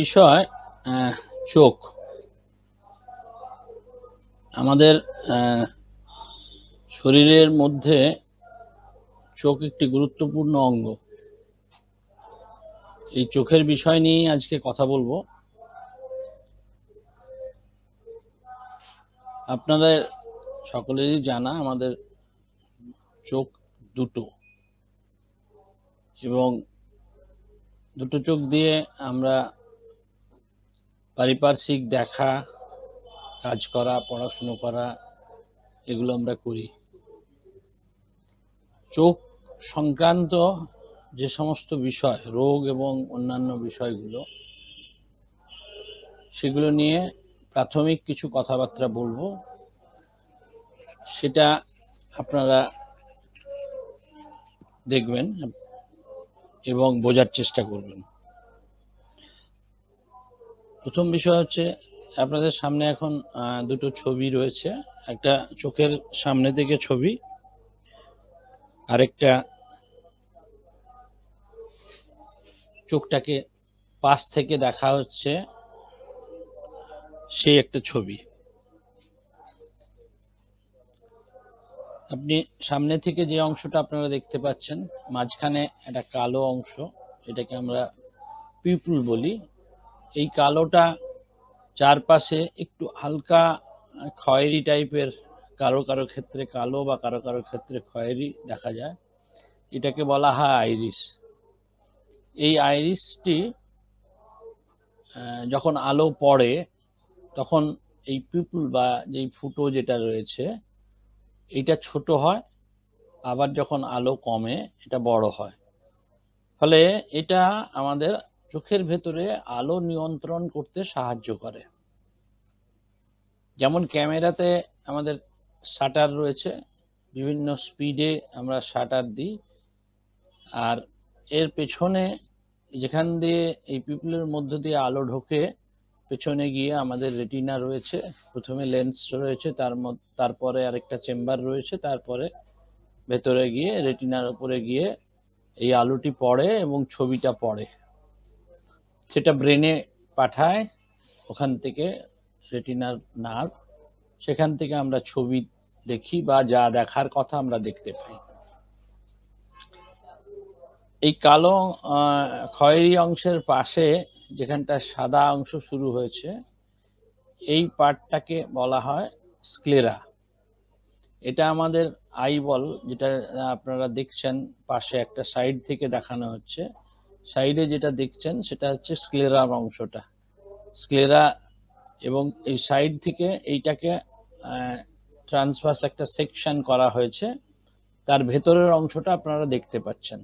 বিষয় চোখ আমাদের শরীরের মধ্যে চোখ একটি গুরুত্বপূর্ণ অঙ্গ এই চোখের বিষয় নিয়ে আজকে কথা বলবো আপনাদের সকলেরই জানা আমাদের চোখ দুটো এবং দুটো চোখ দিয়ে আমরা পারিপার্শ্বিক দেখা কাজ করা পড়াশুনো করা এগুলো আমরা করি চোখ সংক্রান্ত যে সমস্ত বিষয় রোগ এবং অন্যান্য বিষয়গুলো সেগুলো নিয়ে প্রাথমিক কিছু কথাবার্তা বলবো সেটা আপনারা দেখবেন এবং বোঝার চেষ্টা করবেন প্রথম বিষয় হচ্ছে আপনাদের সামনে এখন দুটো ছবি রয়েছে একটা চোখের সামনে থেকে ছবি আরেকটা চোখটাকে পাশ থেকে দেখা হচ্ছে সেই একটা ছবি আপনি সামনে থেকে যে অংশটা আপনারা দেখতে পাচ্ছেন মাঝখানে একটা কালো অংশ এটাকে আমরা পিপুল বলি এই কালোটা চারপাশে একটু হালকা খয়েরি টাইপের কারো কারো ক্ষেত্রে কালো বা কারো কারো ক্ষেত্রে খয়েরি দেখা যায় এটাকে বলা হয় আইরিস এই আইরিসটি যখন আলো পড়ে তখন এই পিপুল বা যেই ফুটো যেটা রয়েছে এটা ছোট হয় আবার যখন আলো কমে এটা বড় হয় ফলে এটা আমাদের চোখের ভেতরে আলো নিয়ন্ত্রণ করতে সাহায্য করে যেমন ক্যামেরাতে আমাদের শাটার রয়েছে বিভিন্ন স্পিডে আমরা শাটার দিই আর এর পেছনে যেখান দিয়ে এই পিপলের মধ্য দিয়ে আলো ঢোকে পেছনে গিয়ে আমাদের রেটিনা রয়েছে প্রথমে লেন্স রয়েছে তার তারপরে আরেকটা চেম্বার রয়েছে তারপরে ভেতরে গিয়ে রেটিনার উপরে গিয়ে এই আলোটি পড়ে এবং ছবিটা পড়ে সেটা ব্রেনে পাঠায় ওখান থেকে রেটিনার নার্ভ সেখান থেকে আমরা ছবি দেখি বা যা দেখার কথা আমরা দেখতে পাই এই কালো খয়েরি অংশের পাশে যেখানটা সাদা অংশ শুরু হয়েছে এই পার্টটাকে বলা হয় স্ক্লেরা এটা আমাদের আইবল যেটা আপনারা দেখছেন পাশে একটা সাইড থেকে দেখানো হচ্ছে সাইডে যেটা দেখছেন সেটা হচ্ছে স্ক্লেরার অংশটা স্ক্লেরা এবং এই সাইড থেকে এইটাকে ট্রান্সভার্স একটা সেকশন করা হয়েছে তার ভেতরের অংশটা আপনারা দেখতে পাচ্ছেন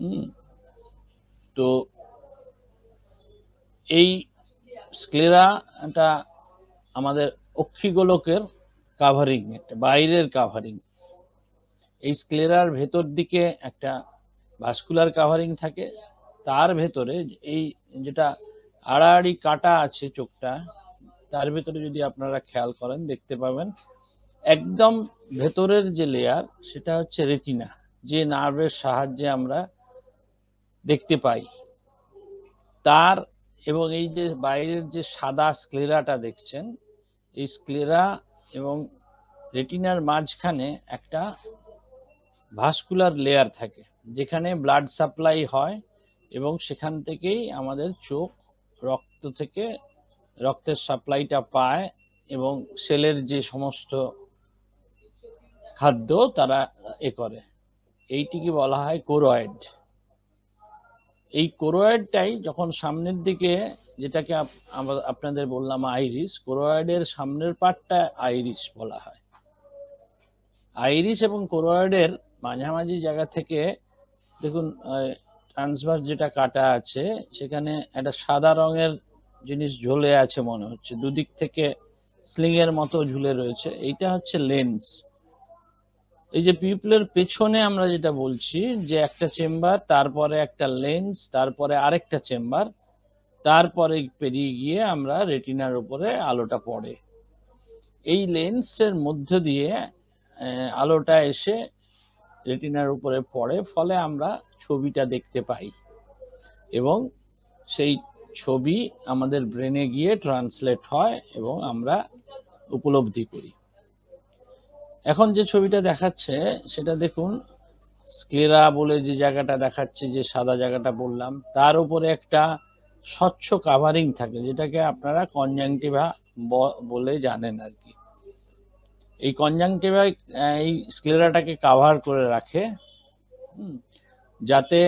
হুম তো এই স্ক্লেরাটা আমাদের অক্ষিগোলকের কাভারিং একটা বাইরের কাভারিং এই স্ক্লেরার ভেতর দিকে একটা ভাস্কুলার কাভারিং থাকে তার ভেতরে এই যেটা আড়াআড়ি কাটা আছে চোখটা তার ভেতরে যদি আপনারা খেয়াল করেন দেখতে পাবেন একদম ভেতরের যে লেয়ার সেটা হচ্ছে রেটিনা যে নার্ভের সাহায্যে আমরা দেখতে পাই তার এবং এই যে বাইরের যে সাদা স্ক্লেরাটা দেখছেন এই স্ক্লেরা এবং রেটিনার মাঝখানে একটা ভাস্কুলার লেয়ার থাকে যেখানে ব্লাড সাপ্লাই হয় এবং সেখান থেকেই আমাদের চোখ রক্ত থেকে রক্তের সাপ্লাইটা পায় এবং সেলের যে সমস্ত খাদ্য তারা এ করে এইটিকে বলা হয় কোরয়েড এই কোরয়েডটাই যখন সামনের দিকে যেটাকে আপনাদের বললাম আইরিস কোরয়েডের সামনের পার্টটা আইরিস বলা হয় আইরিস এবং কোরয়েডের মাঝামাঝি জায়গা থেকে দেখুন ট্রান্সভার যেটা কাটা আছে সেখানে একটা সাদা রঙের জিনিস ঝুলে আছে মনে হচ্ছে দুদিক থেকে স্লিং এর মতো ঝুলে রয়েছে এইটা হচ্ছে লেন্স এই যে পিপলের পেছনে আমরা যেটা বলছি যে একটা চেম্বার তারপরে একটা লেন্স তারপরে আরেকটা চেম্বার তারপরে পেরিয়ে গিয়ে আমরা রেটিনার উপরে আলোটা পড়ে এই লেন্সের মধ্য দিয়ে আলোটা এসে রেটিনার উপরে পড়ে ফলে আমরা ছবিটা দেখতে পাই এবং সেই ছবি আমাদের ব্রেনে গিয়ে ট্রান্সলেট হয় এবং আমরা উপলব্ধি করি এখন যে ছবিটা দেখাচ্ছে সেটা দেখুন স্ক্লেরা বলে যে জায়গাটা দেখাচ্ছে যে সাদা জায়গাটা বললাম তার উপরে একটা স্বচ্ছ কাভারিং থাকে যেটাকে আপনারা কনজাংটিভা বলে জানেন আর কি এই কনজাংটিভা এই স্ক্লেরাটাকে কাভার করে রাখে যাতে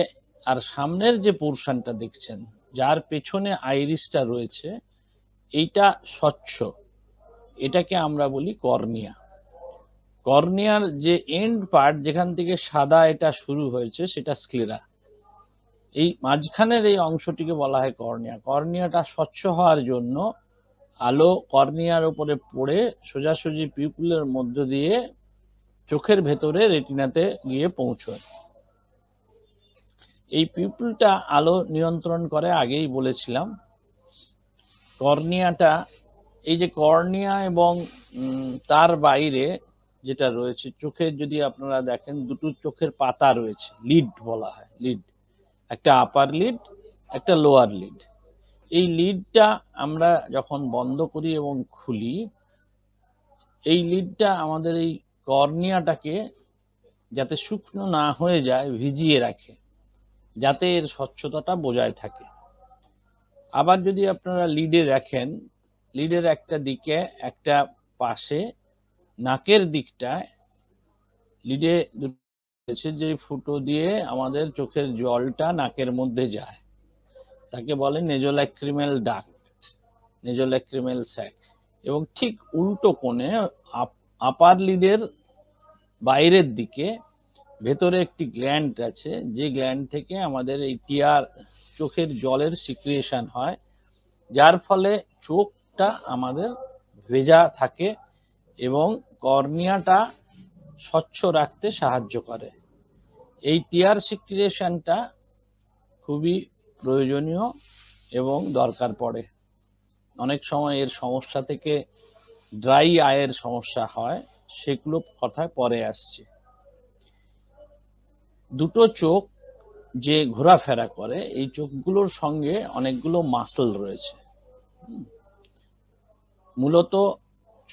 আর সামনের যে পোর্শনটা দেখছেন যার পেছনে আইরিসটা রয়েছে এইটা স্বচ্ছ এটাকে আমরা বলি কর্নিয়া কর্নিয়ার যে এন্ড পার্ট যেখান থেকে সাদা এটা শুরু হয়েছে সেটা স্ক্লেরা এই মাঝখানের এই অংশটিকে বলা হয় কর্নিয়া কর্নিয়াটা স্বচ্ছ হওয়ার জন্য আলো কর্নিয়ার উপরে পড়ে সোজাসুজি পিউকুলের মধ্য দিয়ে চোখের ভেতরে রেটিনাতে গিয়ে পৌঁছয় এই পিউপুলটা আলো নিয়ন্ত্রণ করে আগেই বলেছিলাম কর্নিয়াটা এই যে কর্নিয়া এবং তার বাইরে যেটা রয়েছে চোখে যদি আপনারা দেখেন দুটো চোখের পাতা রয়েছে লিড বলা হয় লিড একটা আপার লিড একটা লোয়ার লিড এই লিডটা আমরা যখন বন্ধ করি এবং খুলি এই লিডটা আমাদের এই কর্নিয়াটাকে যাতে শুকনো না হয়ে যায় ভিজিয়ে রাখে যাতে এর স্বচ্ছতাটা বজায় থাকে আবার যদি আপনারা লিডে দেখেন লিডের একটা দিকে একটা পাশে নাকের দিকটায় লিডে যে ফুটো দিয়ে আমাদের চোখের জলটা নাকের মধ্যে যায় তাকে বলে নেজোল্যাক্রিমেল ডাক নেজোল্যাক্রিমেল স্যাক এবং ঠিক উল্টো কোণে আপার লিডের বাইরের দিকে ভেতরে একটি গ্ল্যান্ড আছে যে গ্ল্যান্ড থেকে আমাদের এই টিয়ার চোখের জলের সিক্রিয়েশন হয় যার ফলে চোখটা আমাদের ভেজা থাকে এবং কর্নিয়াটা স্বচ্ছ রাখতে সাহায্য করে এই টিয়ার সিক্রিয়েশনটা খুবই প্রয়োজনীয় এবং দরকার পড়ে অনেক সময় এর সমস্যা থেকে ড্রাই আয়ের সমস্যা হয় সেগুলো কথায় পরে আসছে দুটো চোখ যে ঘোরাফেরা করে এই চোখগুলোর সঙ্গে অনেকগুলো মাসল রয়েছে মূলত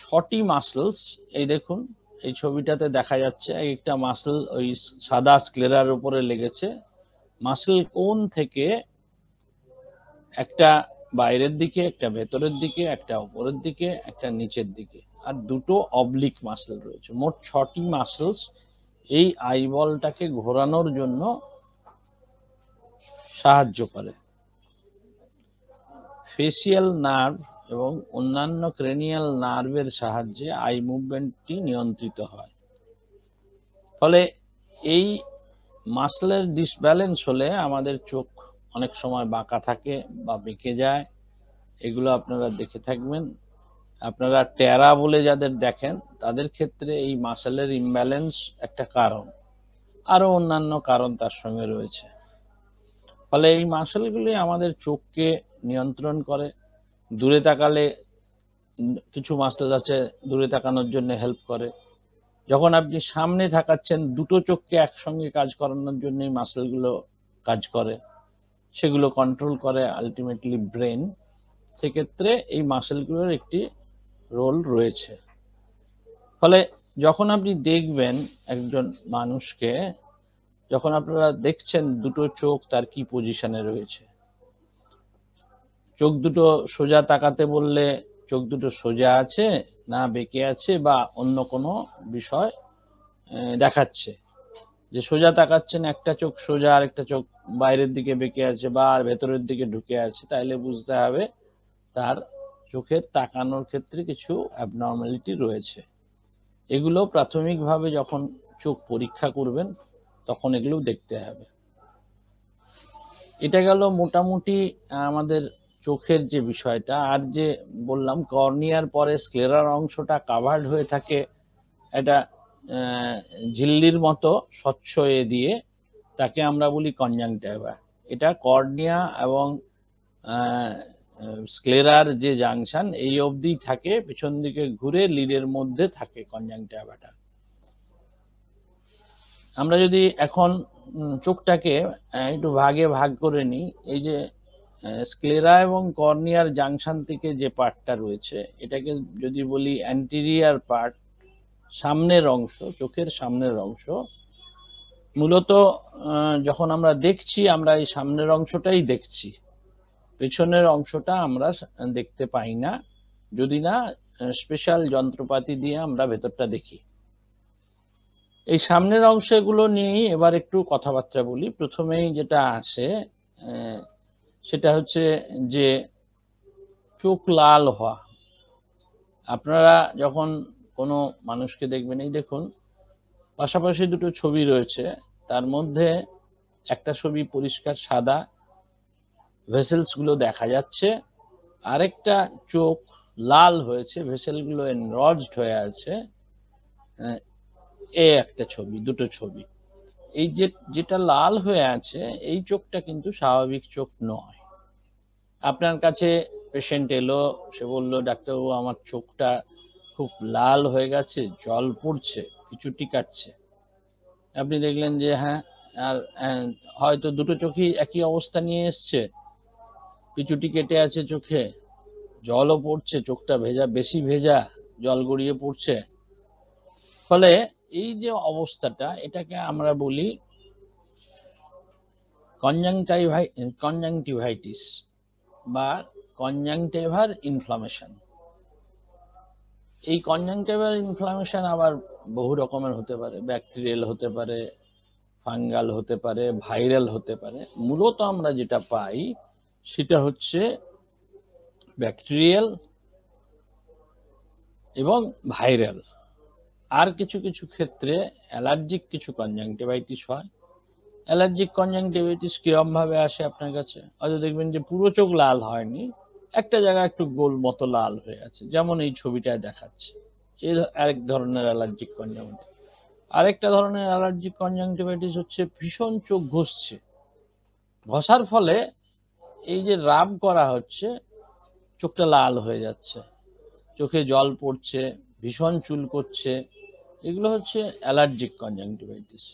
ছটি মাসলস এই দেখুন এই ছবিটাতে দেখা যাচ্ছে একটা মাসল ওই সাদা স্ক্লেরার উপরে লেগেছে মাসল কোন থেকে একটা বাইরের দিকে একটা ভেতরের দিকে একটা উপরের দিকে একটা নিচের দিকে আর দুটো অবলিক মাসেল রয়েছে মোট ছটি মাসেলস এই আইবলটাকে ঘোরানোর জন্য সাহায্য করে ফেসিয়াল নার্ভ এবং অন্যান্য ক্রেনিয়াল নার্ভের সাহায্যে আই মুভমেন্টটি নিয়ন্ত্রিত হয় ফলে এই মাসলের ডিসব্যালেন্স হলে আমাদের চোখ অনেক সময় বাঁকা থাকে বা বেঁকে যায় এগুলো আপনারা দেখে থাকবেন আপনারা টেরা বলে যাদের দেখেন তাদের ক্ষেত্রে এই মাসেলের ইমব্যালেন্স একটা কারণ আরও অন্যান্য কারণ তার সঙ্গে রয়েছে ফলে এই মাসেলগুলি আমাদের চোখকে নিয়ন্ত্রণ করে দূরে তাকালে কিছু মাসেল আছে দূরে তাকানোর জন্য হেল্প করে যখন আপনি সামনে থাকাচ্ছেন দুটো চোখকে একসঙ্গে কাজ করানোর জন্যই মাসেলগুলো কাজ করে সেগুলো কন্ট্রোল করে আলটিমেটলি ব্রেন সেক্ষেত্রে এই মাসেলগুলোর একটি রোল রয়েছে ফলে যখন আপনি দেখবেন একজন মানুষকে যখন আপনারা দেখছেন দুটো চোখ তার কি পজিশনে রয়েছে চোখ দুটো সোজা তাকাতে বললে চোখ দুটো সোজা আছে না বেঁকে আছে বা অন্য কোনো বিষয় দেখাচ্ছে যে সোজা তাকাচ্ছেন একটা চোখ সোজা আর একটা চোখ বাইরের দিকে বেঁকে আছে বা ভেতরের দিকে ঢুকে আছে তাহলে বুঝতে হবে তার চোখের তাকানোর ক্ষেত্রে কিছু অ্যাবনর্মালিটি রয়েছে এগুলো প্রাথমিকভাবে যখন চোখ পরীক্ষা করবেন তখন এগুলো দেখতে হবে এটা গেল মোটামুটি আমাদের চোখের যে বিষয়টা আর যে বললাম কর্নিয়ার পরে স্ক্লেরার অংশটা কাভার্ড হয়ে থাকে এটা ঝিল্লির মতো স্বচ্ছ এ দিয়ে তাকে আমরা বলি কনজাংটাইভা এটা কর্নিয়া এবং স্ক্লেরার যে জাংশন এই অবধি থাকে পেছন দিকে ঘুরে লিডের মধ্যে থাকে কনজাংটাইভাটা আমরা যদি এখন চোখটাকে একটু ভাগে ভাগ করে নিই এই যে স্ক্লেরা এবং কর্নিয়ার জাংশন থেকে যে পার্টটা রয়েছে এটাকে যদি বলি অ্যান্টিরিয়ার পার্ট সামনের অংশ চোখের সামনের অংশ মূলত যখন আমরা দেখছি আমরা এই সামনের অংশটাই দেখছি পেছনের অংশটা আমরা দেখতে পাই না যদি না স্পেশাল যন্ত্রপাতি দিয়ে আমরা ভেতরটা দেখি এই সামনের অংশগুলো নিয়েই এবার একটু কথাবার্তা বলি প্রথমেই যেটা আসে সেটা হচ্ছে যে চোখ লাল হওয়া আপনারা যখন কোনো মানুষকে দেখবেন এই দেখুন পাশাপাশি দুটো ছবি রয়েছে তার মধ্যে একটা ছবি পরিষ্কার সাদা ভেসেলসগুলো দেখা যাচ্ছে আরেকটা চোখ লাল হয়েছে ভেসেলগুলো এনরজড হয়ে আছে এ একটা ছবি দুটো ছবি এই যে যেটা লাল হয়ে আছে এই চোখটা কিন্তু স্বাভাবিক চোখ নয় আপনার কাছে পেশেন্ট এলো সে বলল ডাক্তারবাবু আমার চোখটা খুব লাল হয়ে গেছে জল পড়ছে কিছুটি কাটছে আপনি দেখলেন যে হ্যাঁ আর হ্যাঁ, হয়তো দুটো চোখই একই অবস্থা নিয়ে এসছে পিচুটি কেটে আছে চোখে জলও পড়ছে চোখটা ভেজা বেশি ভেজা জল গড়িয়ে পড়ছে ফলে এই যে অবস্থাটা এটাকে আমরা বলি কনজাংটিভাইটিস বা কনজাংটেভার ইনফ্লামেশন এই কনজাংটেভার ইনফ্লামেশন আবার বহু রকমের হতে পারে ব্যাকটেরিয়াল হতে পারে ফাঙ্গাল হতে পারে ভাইরাল হতে পারে মূলত আমরা যেটা পাই সেটা হচ্ছে ব্যাকটেরিয়াল এবং ভাইরাল আর কিছু কিছু ক্ষেত্রে অ্যালার্জিক কিছু কনজাংটিভাইটিস হয় অ্যালার্জিক কনজাংটিভাইটিস কিরমভাবে আসে আপনার কাছে হয়তো দেখবেন যে পুরো চোখ লাল হয়নি একটা জায়গা একটু গোল মতো লাল হয়ে আছে যেমন এই ছবিটায় দেখাচ্ছে এ আরেক ধরনের অ্যালার্জিক কনজাংটিভ আরেকটা ধরনের অ্যালার্জিক কনজাংটিভাইটিস হচ্ছে ভীষণ চোখ ঘষছে ঘষার ফলে এই যে রাব করা হচ্ছে চোখটা লাল হয়ে যাচ্ছে চোখে জল পড়ছে ভীষণ চুল করছে এগুলো হচ্ছে অ্যালার্জিক কনজাংটিভাইটিস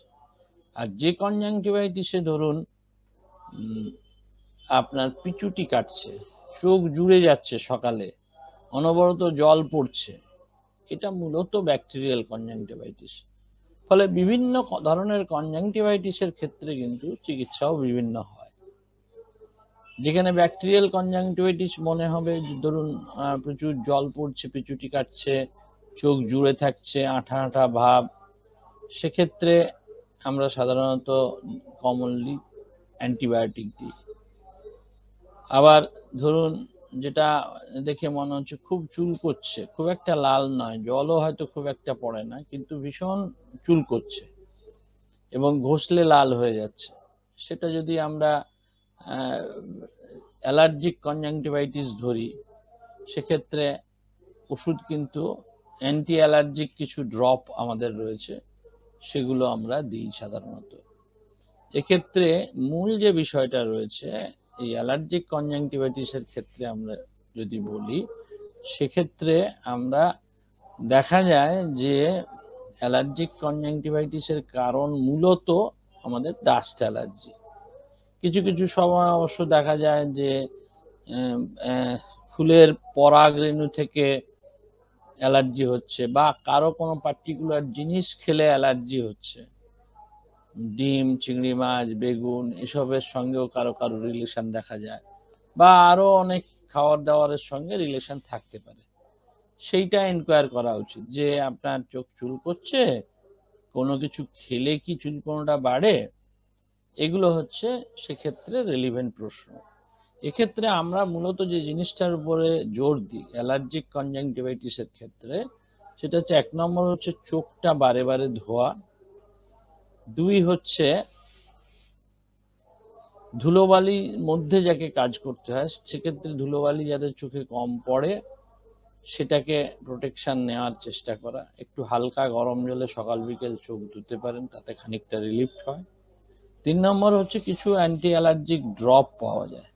আর যে কনজাংটিভাইটিসে ধরুন আপনার পিচুটি কাটছে চোখ জুড়ে যাচ্ছে সকালে অনবরত জল পড়ছে এটা মূলত ব্যাকটেরিয়াল কনজাংটিভাইটিস ফলে বিভিন্ন ধরনের কনজাংটিভাইটিসের ক্ষেত্রে কিন্তু চিকিৎসাও বিভিন্ন হয় যেখানে ব্যাকটেরিয়াল কনজাংটিভাইটিস মনে হবে ধরুন প্রচুর জল পড়ছে পিচুটি কাটছে চোখ জুড়ে থাকছে আঠা আঠা ভাব সেক্ষেত্রে আমরা সাধারণত কমনলি অ্যান্টিবায়োটিক দিই আবার ধরুন যেটা দেখে মনে হচ্ছে খুব চুল করছে খুব একটা লাল নয় জলও হয়তো খুব একটা পড়ে না কিন্তু ভীষণ চুল করছে এবং ঘষলে লাল হয়ে যাচ্ছে সেটা যদি আমরা অ্যালার্জিক কনজাংটিভাইটিস ধরি সেক্ষেত্রে ওষুধ কিন্তু অ্যান্টি অ্যালার্জিক কিছু ড্রপ আমাদের রয়েছে সেগুলো আমরা দিই সাধারণত এক্ষেত্রে মূল যে বিষয়টা রয়েছে এই অ্যালার্জিক কনজাংটিভাইটিসের ক্ষেত্রে আমরা যদি বলি সেক্ষেত্রে আমরা দেখা যায় যে অ্যালার্জিক কনজাংটিভাইটিসের কারণ মূলত আমাদের ডাস্ট অ্যালার্জি কিছু কিছু সময় অবশ্য দেখা যায় যে ফুলের পরাগরেণু থেকে অ্যালার্জি হচ্ছে বা কারো কোনো পার্টিকুলার জিনিস খেলে অ্যালার্জি হচ্ছে ডিম চিংড়ি মাছ বেগুন এসবের সঙ্গেও কারো কারো রিলেশন দেখা যায় বা আরো অনেক খাওয়ার দাওয়ারের সঙ্গে রিলেশন থাকতে পারে সেইটা এনকোয়ার করা উচিত যে আপনার চোখ চুল করছে কোনো কিছু খেলে কি চুলকোনোটা বাড়ে এগুলো হচ্ছে সেক্ষেত্রে রেলিভেন্ট প্রশ্ন এক্ষেত্রে আমরা মূলত যে জিনিসটার উপরে জোর দিই অ্যালার্জিক কনজাংটিভাইটিসের ক্ষেত্রে সেটা হচ্ছে এক নম্বর হচ্ছে চোখটা বারে বারে ধোয়া দুই হচ্ছে ধুলোবালির মধ্যে যাকে কাজ করতে হয় সেক্ষেত্রে ধুলোবালি যাদের চোখে কম পড়ে সেটাকে প্রোটেকশন নেওয়ার চেষ্টা করা একটু হালকা গরম জলে সকাল বিকেল চোখ ধুতে পারেন তাতে খানিকটা রিলিফ হয় তিন নম্বর হচ্ছে কিছু অ্যান্টি অ্যালার্জিক ড্রপ পাওয়া যায়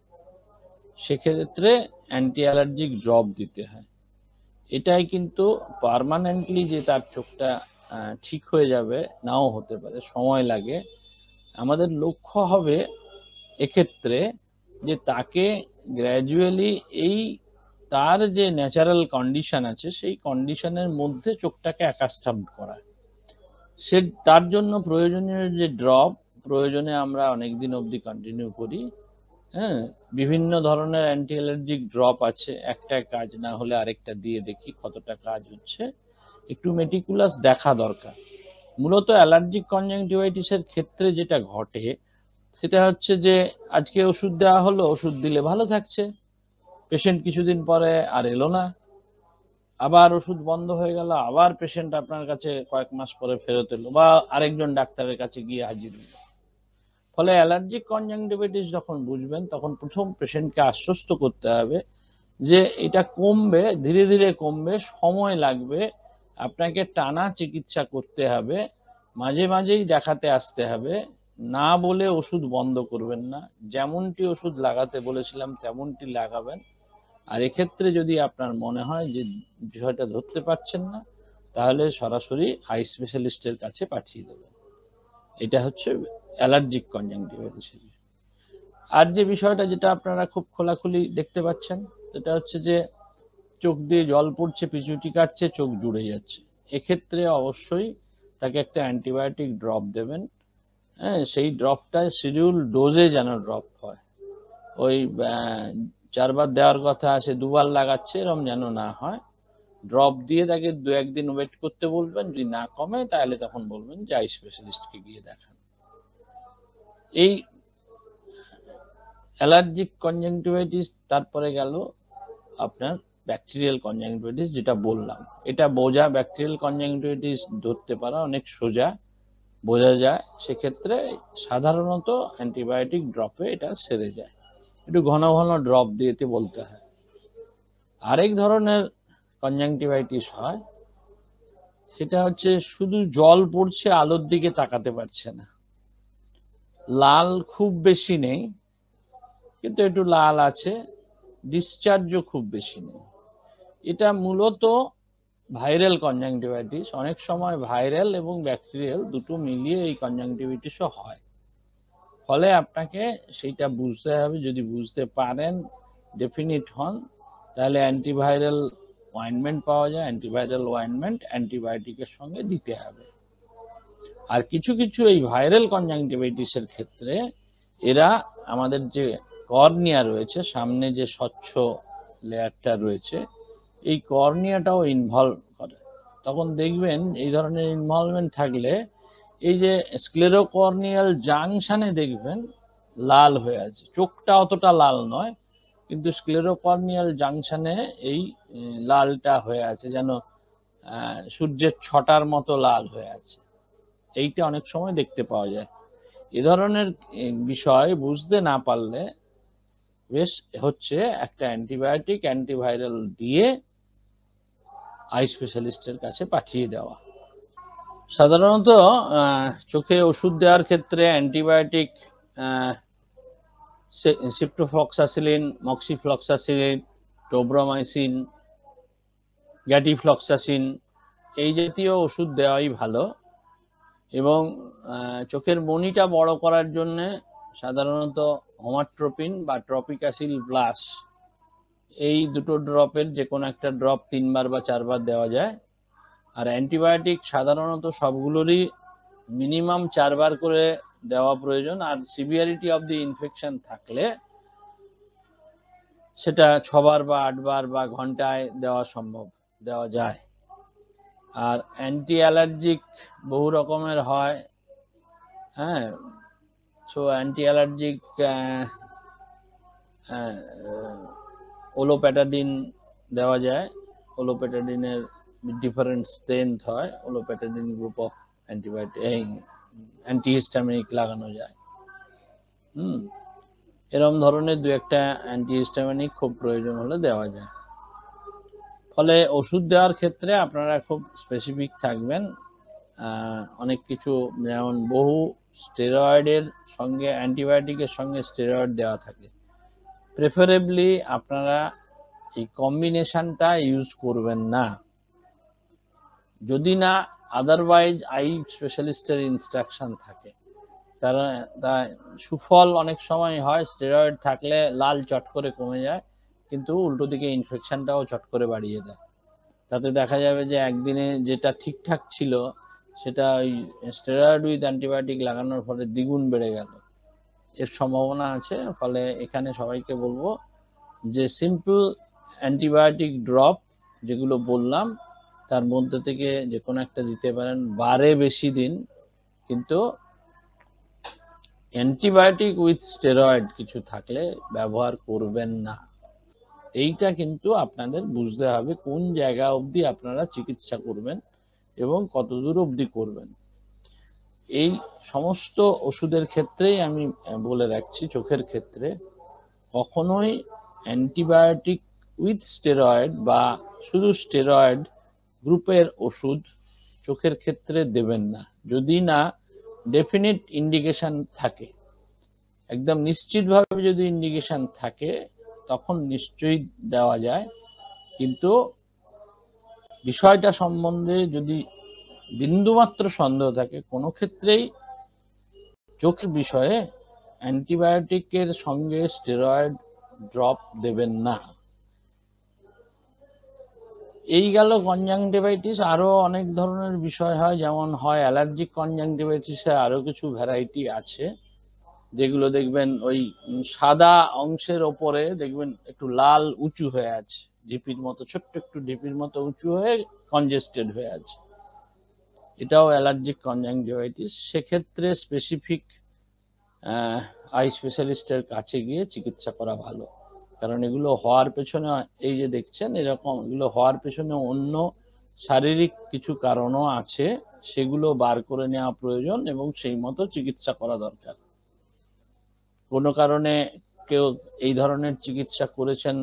সেক্ষেত্রে অ্যান্টি অ্যালার্জিক ড্রপ দিতে হয় এটাই কিন্তু পারমানেন্টলি যে তার চোখটা ঠিক হয়ে যাবে নাও হতে পারে সময় লাগে আমাদের লক্ষ্য হবে এক্ষেত্রে যে তাকে গ্র্যাজুয়ালি এই তার যে ন্যাচারাল কন্ডিশন আছে সেই কন্ডিশনের মধ্যে চোখটাকে অ্যাকাস্টাম করা সে তার জন্য প্রয়োজনীয় যে ড্রপ প্রয়োজনে আমরা অনেকদিন অবধি কন্টিনিউ করি হ্যাঁ বিভিন্ন ধরনের অ্যান্টি অ্যালার্জিক ড্রপ আছে একটা কাজ না হলে আরেকটা দিয়ে দেখি কতটা কাজ হচ্ছে একটু মেটিকুলাস দেখা দরকার মূলত অ্যালার্জিক কনজাংটিভাইটিসের ক্ষেত্রে যেটা ঘটে সেটা হচ্ছে যে আজকে ওষুধ দেওয়া হলো ওষুধ দিলে ভালো থাকছে পেশেন্ট কিছুদিন পরে আর এলো না আবার ওষুধ বন্ধ হয়ে গেল আবার পেশেন্ট আপনার কাছে কয়েক মাস পরে ফেরত এলো বা আরেকজন ডাক্তারের কাছে গিয়ে হাজির হলো ফলে অ্যালার্জিক কনজাংটিভাইটিস যখন বুঝবেন তখন প্রথম পেশেন্টকে আশ্বস্ত করতে হবে যে এটা কমবে ধীরে ধীরে কমবে সময় লাগবে আপনাকে টানা চিকিৎসা করতে হবে মাঝে মাঝেই দেখাতে আসতে হবে না বলে ওষুধ বন্ধ করবেন না যেমনটি ওষুধ লাগাতে বলেছিলাম তেমনটি লাগাবেন আর এক্ষেত্রে যদি আপনার মনে হয় যে বিষয়টা ধরতে পারছেন না তাহলে সরাসরি আই স্পেশালিস্টের কাছে পাঠিয়ে দেবেন এটা হচ্ছে অ্যালার্জিক কনজাংটিভাইটিস আর যে বিষয়টা যেটা আপনারা খুব খোলাখুলি দেখতে পাচ্ছেন সেটা হচ্ছে যে চোখ দিয়ে জল পড়ছে পিছুটি কাটছে চোখ জুড়ে যাচ্ছে এক্ষেত্রে অবশ্যই তাকে একটা অ্যান্টিবায়োটিক ড্রপ দেবেন হ্যাঁ সেই ড্রপটায় শিডিউল ডোজে যেন ড্রপ হয় ওই চারবার দেওয়ার কথা আছে দুবার লাগাচ্ছে এরম যেন না হয় ড্রপ দিয়ে তাকে দু একদিন ওয়েট করতে বলবেন যদি না কমে তাহলে তখন বলবেন যে আই স্পেশালিস্টকে গিয়ে দেখান এই অ্যালার্জিক কনজেন্টিভাইটিস তারপরে গেল আপনার ব্যাকটেরিয়াল কনজাংটিভাইটিস যেটা বললাম এটা বোঝা ব্যাকটেরিয়াল কনজাংটিভাইটিস ধরতে পারা অনেক সোজা বোঝা যায় সেক্ষেত্রে সাধারণত অ্যান্টিবায়োটিক ড্রপে এটা সেরে যায় একটু ঘন ঘন ড্রপ দিয়েতে বলতে হয় আরেক ধরনের কনজাংটিভাইটিস হয় সেটা হচ্ছে শুধু জল পড়ছে আলোর দিকে তাকাতে পারছে না লাল খুব বেশি নেই কিন্তু একটু লাল আছে ডিসচার্জও খুব বেশি নেই এটা মূলত ভাইরাল কনজাংটিভাইটিস অনেক সময় ভাইরাল এবং ব্যাকটেরিয়াল দুটো মিলিয়ে এই কনজাংটিভাইটিসও হয় ফলে আপনাকে সেইটা বুঝতে হবে যদি বুঝতে পারেন ডেফিনিট হন তাহলে অ্যান্টিভাইরাল ওয়াইনমেন্ট পাওয়া যায় অ্যান্টিভাইরাল ওয়াইনমেন্ট অ্যান্টিবায়োটিকের সঙ্গে দিতে হবে আর কিছু কিছু এই ভাইরাল কনজাংটিভাইটিসের ক্ষেত্রে এরা আমাদের যে কর্নিয়া রয়েছে সামনে যে স্বচ্ছ লেয়ারটা রয়েছে এই কর্নিয়াটাও ইনভলভ করে তখন দেখবেন এই ধরনের ইনভলভমেন্ট থাকলে এই যে স্ক্লেরোকর্নিয়াল জাংশনে দেখবেন লাল হয়ে আছে চোখটা অতটা লাল নয় কিন্তু স্ক্লেরোকর্নিয়াল জাংশনে এই লালটা হয়ে আছে যেন সূর্যের ছটার মতো লাল হয়ে আছে এইটা অনেক সময় দেখতে পাওয়া যায় এ ধরনের বিষয় বুঝতে না পারলে বেশ হচ্ছে একটা অ্যান্টিবায়োটিক অ্যান্টিভাইরাল দিয়ে আই স্পেশালিস্টের কাছে পাঠিয়ে দেওয়া সাধারণত চোখে ওষুধ দেওয়ার ক্ষেত্রে অ্যান্টিবায়োটিক সিপ্টোফ্লক্সাসিলিন মক্সিফ্লক্সাসিলিন টোব্রোমাইসিন গ্যাটিফ্লক্সাসিন এই জাতীয় ওষুধ দেওয়াই ভালো এবং চোখের মনিটা বড় করার জন্যে সাধারণত হোমাট্রোপিন বা ট্রপিকাসিল ব্লাস এই দুটো ড্রপের যে কোনো একটা ড্রপ তিনবার বা চারবার দেওয়া যায় আর অ্যান্টিবায়োটিক সাধারণত সবগুলোরই মিনিমাম চারবার করে দেওয়া প্রয়োজন আর সিভিয়ারিটি অব দি ইনফেকশন থাকলে সেটা ছবার বা আটবার বা ঘন্টায় দেওয়া সম্ভব দেওয়া যায় আর অ্যান্টি অ্যালার্জিক বহু রকমের হয় হ্যাঁ সো অ্যান্টি অ্যালার্জিক ওলোপ্যাটাডিন দেওয়া যায় ওলোপ্যাটাডিনের ডিফারেন্ট স্ট্রেন্থ হয় olopatadine group of antibiotic antihistaminic লাগানো যায় হুম এরম ধরনের দু একটা অ্যান্টিহিস্টামিনিক খুব প্রয়োজন হলে দেওয়া যায় ফলে ওষুধ দেওয়ার ক্ষেত্রে আপনারা খুব স্পেসিফিক থাকবেন অনেক কিছু যেমন বহু স্টেরয়েডের সঙ্গে অ্যান্টিবায়োটিকের সঙ্গে স্টেরয়েড দেওয়া থাকে প্রেফারেবলি আপনারা এই কম্বিনেশনটা ইউজ করবেন না যদি না আদারওয়াইজ আই স্পেশালিস্টের ইনস্ট্রাকশন থাকে তারা তা সুফল অনেক সময় হয় স্টেরয়েড থাকলে লাল চট করে কমে যায় কিন্তু উল্টো দিকে ইনফেকশনটাও চট করে বাড়িয়ে দেয় তাতে দেখা যাবে যে একদিনে যেটা ঠিকঠাক ছিল সেটা ওই স্টেরয়েড উইথ অ্যান্টিবায়োটিক লাগানোর ফলে দ্বিগুণ বেড়ে গেল এর সম্ভাবনা আছে ফলে এখানে সবাইকে বলবো যে সিম্পল অ্যান্টিবায়োটিক ড্রপ যেগুলো বললাম তার মধ্যে থেকে যে কোনো একটা দিতে পারেন বারে বেশি দিন কিন্তু অ্যান্টিবায়োটিক উইথ স্টেরয়েড কিছু থাকলে ব্যবহার করবেন না এইটা কিন্তু আপনাদের বুঝতে হবে কোন জায়গা অবধি আপনারা চিকিৎসা করবেন এবং কতদূর অবধি করবেন এই সমস্ত ওষুধের ক্ষেত্রেই আমি বলে রাখছি চোখের ক্ষেত্রে কখনোই অ্যান্টিবায়োটিক উইথ স্টেরয়েড বা শুধু স্টেরয়েড গ্রুপের ওষুধ চোখের ক্ষেত্রে দেবেন না যদি না ডেফিনিট ইন্ডিকেশন থাকে একদম নিশ্চিতভাবে যদি ইন্ডিকেশন থাকে তখন নিশ্চয়ই দেওয়া যায় কিন্তু বিষয়টা সম্বন্ধে যদি বিন্দুমাত্র সন্দেহ থাকে কোনো ক্ষেত্রেই চোখের বিষয়ে অ্যান্টিবায়োটিকের সঙ্গে স্টেরয়েড ড্রপ দেবেন না এই গেল কনজাংটিভাইটিস আরো অনেক ধরনের বিষয় হয় যেমন হয় অ্যালার্জিক কনজাংটিভাইটিসের আরো কিছু ভ্যারাইটি আছে যেগুলো দেখবেন ওই সাদা অংশের ওপরে দেখবেন একটু লাল উঁচু হয়ে আছে ঢিপির মতো ছোট্ট একটু ঢিপির মতো উঁচু হয়ে কনজেস্টেড হয়ে আছে এটাও অ্যালার্জিক কনজাংটিভাইটিস সেক্ষেত্রে স্পেসিফিক আই স্পেশালিস্টের কাছে গিয়ে চিকিৎসা করা ভালো কারণ এগুলো হওয়ার পেছনে এই যে দেখছেন এরকম এগুলো হওয়ার পেছনে অন্য শারীরিক কিছু কারণও আছে সেগুলো বার করে নেওয়া প্রয়োজন এবং সেই মতো চিকিৎসা করা দরকার কোনো কারণে কেউ এই ধরনের চিকিৎসা করেছেন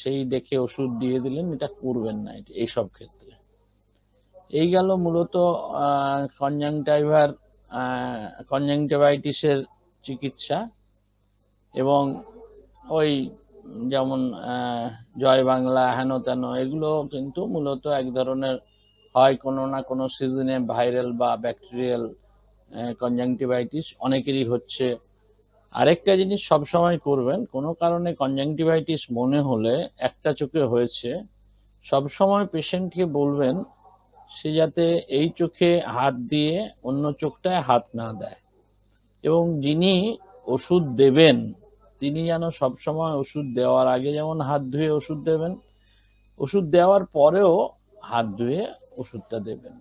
সেই দেখে ওষুধ দিয়ে দিলেন এটা করবেন না সব ক্ষেত্রে এই গেল মূলত কনজাংটাইভার কনজাংটিভাইটিসের চিকিৎসা এবং ওই যেমন জয় বাংলা হেন তেন এগুলো কিন্তু মূলত এক ধরনের হয় কোনো না কোনো সিজনে ভাইরাল বা ব্যাকটেরিয়াল কনজাংটিভাইটিস অনেকেরই হচ্ছে আরেকটা জিনিস সবসময় করবেন কোনো কারণে কনজাংটিভাইটিস মনে হলে একটা চোখে হয়েছে সবসময় পেশেন্টকে বলবেন সে যাতে এই চোখে হাত দিয়ে অন্য চোখটায় হাত না দেয় এবং যিনি ওষুধ দেবেন তিনি যেন সবসময় ওষুধ দেওয়ার আগে যেমন হাত ধুয়ে ওষুধ দেবেন ওষুধ দেওয়ার পরেও হাত ধুয়ে ওষুধটা দেবেন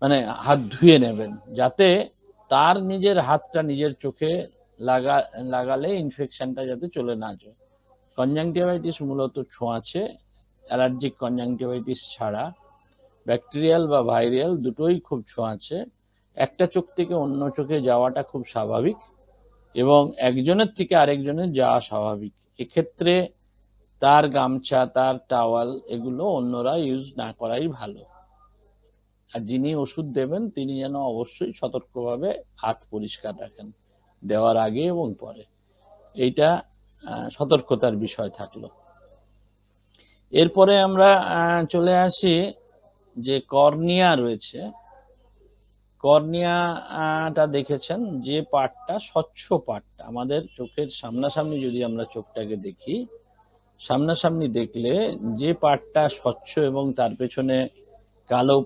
মানে হাত ধুয়ে নেবেন যাতে তার নিজের হাতটা নিজের চোখে লাগা লাগালে ইনফেকশনটা যাতে চলে না যায় কনজাংটিভাইটিস মূলত ছোঁয়াচে অ্যালার্জিক কনজাংটিভাইটিস ছাড়া ব্যাকটেরিয়াল বা ভাইরিয়াল দুটোই খুব ছোঁয়াচে একটা চোখ থেকে অন্য চোখে যাওয়াটা খুব স্বাভাবিক এবং একজনের থেকে আরেকজনের যাওয়া স্বাভাবিক এক্ষেত্রে তার গামছা তার টাওয়াল এগুলো অন্যরা ইউজ না করাই ভালো আর যিনি ওষুধ দেবেন তিনি যেন অবশ্যই সতর্কভাবে হাত পরিষ্কার রাখেন দেওয়ার আগে এবং পরে এইটা সতর্কতার বিষয় থাকলো এরপরে আমরা চলে আসি যে কর্নিয়া রয়েছে কর্নিয়াটা দেখেছেন যে পাটটা স্বচ্ছ পাটটা আমাদের চোখের সামনাসামনি যদি আমরা চোখটাকে দেখি সামনাসামনি দেখলে যে পাটটা স্বচ্ছ এবং তার পেছনে কালো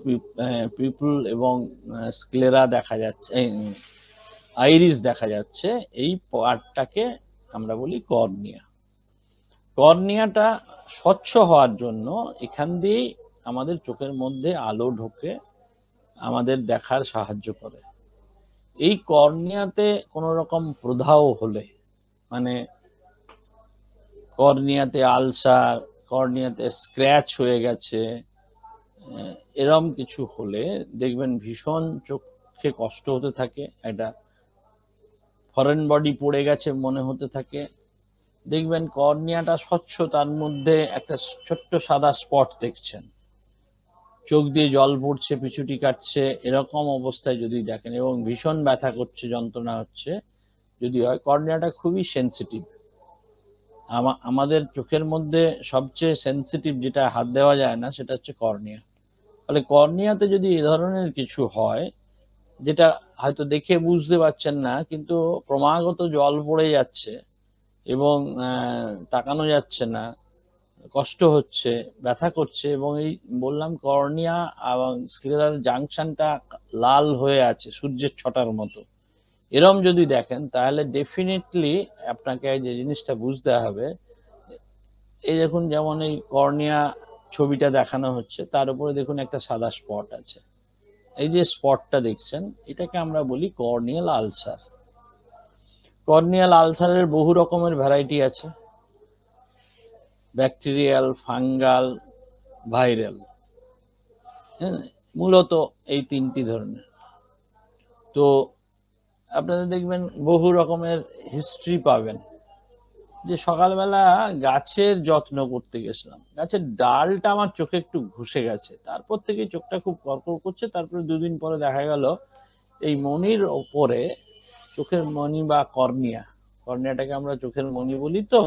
পিপুল এবং স্ক্লেরা দেখা যাচ্ছে আইরিস দেখা যাচ্ছে এই পাটটাকে আমরা বলি কর্নিয়া কর্নিয়াটা স্বচ্ছ হওয়ার জন্য এখান দিয়েই আমাদের চোখের মধ্যে আলো ঢোকে আমাদের দেখার সাহায্য করে এই কর্নিয়াতে কোনো রকম প্রধাও হলে মানে কর্নিয়াতে আলসার কর্নিয়াতে স্ক্র্যাচ হয়ে গেছে এরম কিছু হলে দেখবেন ভীষণ চোখে কষ্ট হতে থাকে একটা ফরেন বডি পড়ে গেছে মনে হতে থাকে দেখবেন কর্নিয়াটা স্বচ্ছ তার মধ্যে একটা ছোট্ট সাদা স্পট দেখছেন চোখ দিয়ে জল পড়ছে পিছুটি কাটছে এরকম অবস্থায় যদি দেখেন এবং ভীষণ ব্যথা করছে যন্ত্রণা হচ্ছে যদি হয় কর্নিয়াটা খুবই সেন্সিটিভ আমাদের চোখের মধ্যে সবচেয়ে সেন্সিটিভ যেটা হাত দেওয়া যায় না সেটা হচ্ছে কর্নিয়া ফলে কর্নিয়াতে যদি এ ধরনের কিছু হয় যেটা হয়তো দেখে বুঝতে পারছেন না কিন্তু ক্রমাগত জল পড়ে যাচ্ছে এবং তাকানো যাচ্ছে না কষ্ট হচ্ছে ব্যথা করছে এবং এই বললাম কর্নিয়া এবং স্ক্লেরাল জাংশনটা লাল হয়ে আছে সূর্যের ছটার মতো এরম যদি দেখেন তাহলে ডেফিনেটলি আপনাকে যে জিনিসটা বুঝতে হবে এই দেখুন যেমন এই কর্নিয়া ছবিটা দেখানো হচ্ছে তার উপরে দেখুন একটা সাদা স্পট আছে এই যে স্পটটা দেখছেন এটাকে আমরা বলি কর্নিয়াল আলসার কর্নিয়াল আলসারের বহু রকমের ভ্যারাইটি আছে ব্যাকটেরিয়াল ফাঙ্গাল ভাইরাল হ্যাঁ, মূলত এই তিনটি ধরনের তো আপনারা দেখবেন বহু রকমের হিস্ট্রি পাবেন যে সকালবেলা গাছের যত্ন করতে গেছিলাম গাছের ডালটা আমার চোখে একটু ঘুষে গেছে তারপর থেকে চোখটা খুব কর্কর করছে তারপরে দুদিন পরে দেখা গেল এই মনির ওপরে চোখের মনি বা কর্নিয়া কর্নিয়াটাকে আমরা চোখের মনি বলি তো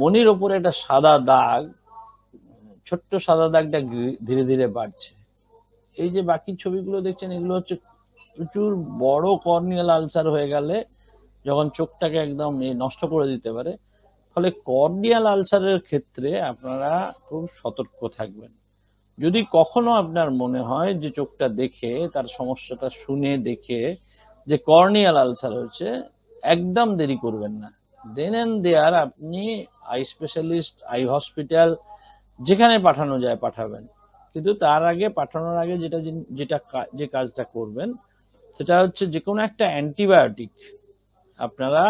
মনির ওপরে একটা সাদা দাগ ছোট্ট সাদা দাগটা ধীরে ধীরে বাড়ছে এই যে বাকি ছবিগুলো দেখছেন এগুলো হচ্ছে প্রচুর বড় কর্নিয়াল আলসার হয়ে গেলে যখন চোখটাকে একদম নষ্ট করে দিতে পারে ফলে কর্নিয়াল আলসারের ক্ষেত্রে আপনারা খুব সতর্ক থাকবেন যদি কখনো আপনার মনে হয় যে চোখটা দেখে তার সমস্যাটা শুনে দেখে যে কর্নিয়াল আলসার হয়েছে একদম দেরি করবেন না দেন অ্যান্ড দেয়ার আপনি আই স্পেশালিস্ট আই হসপিটাল যেখানে পাঠানো যায় পাঠাবেন কিন্তু তার আগে পাঠানোর আগে যেটা যেটা যে কাজটা করবেন সেটা হচ্ছে যে কোনো একটা অ্যান্টিবায়োটিক আপনারা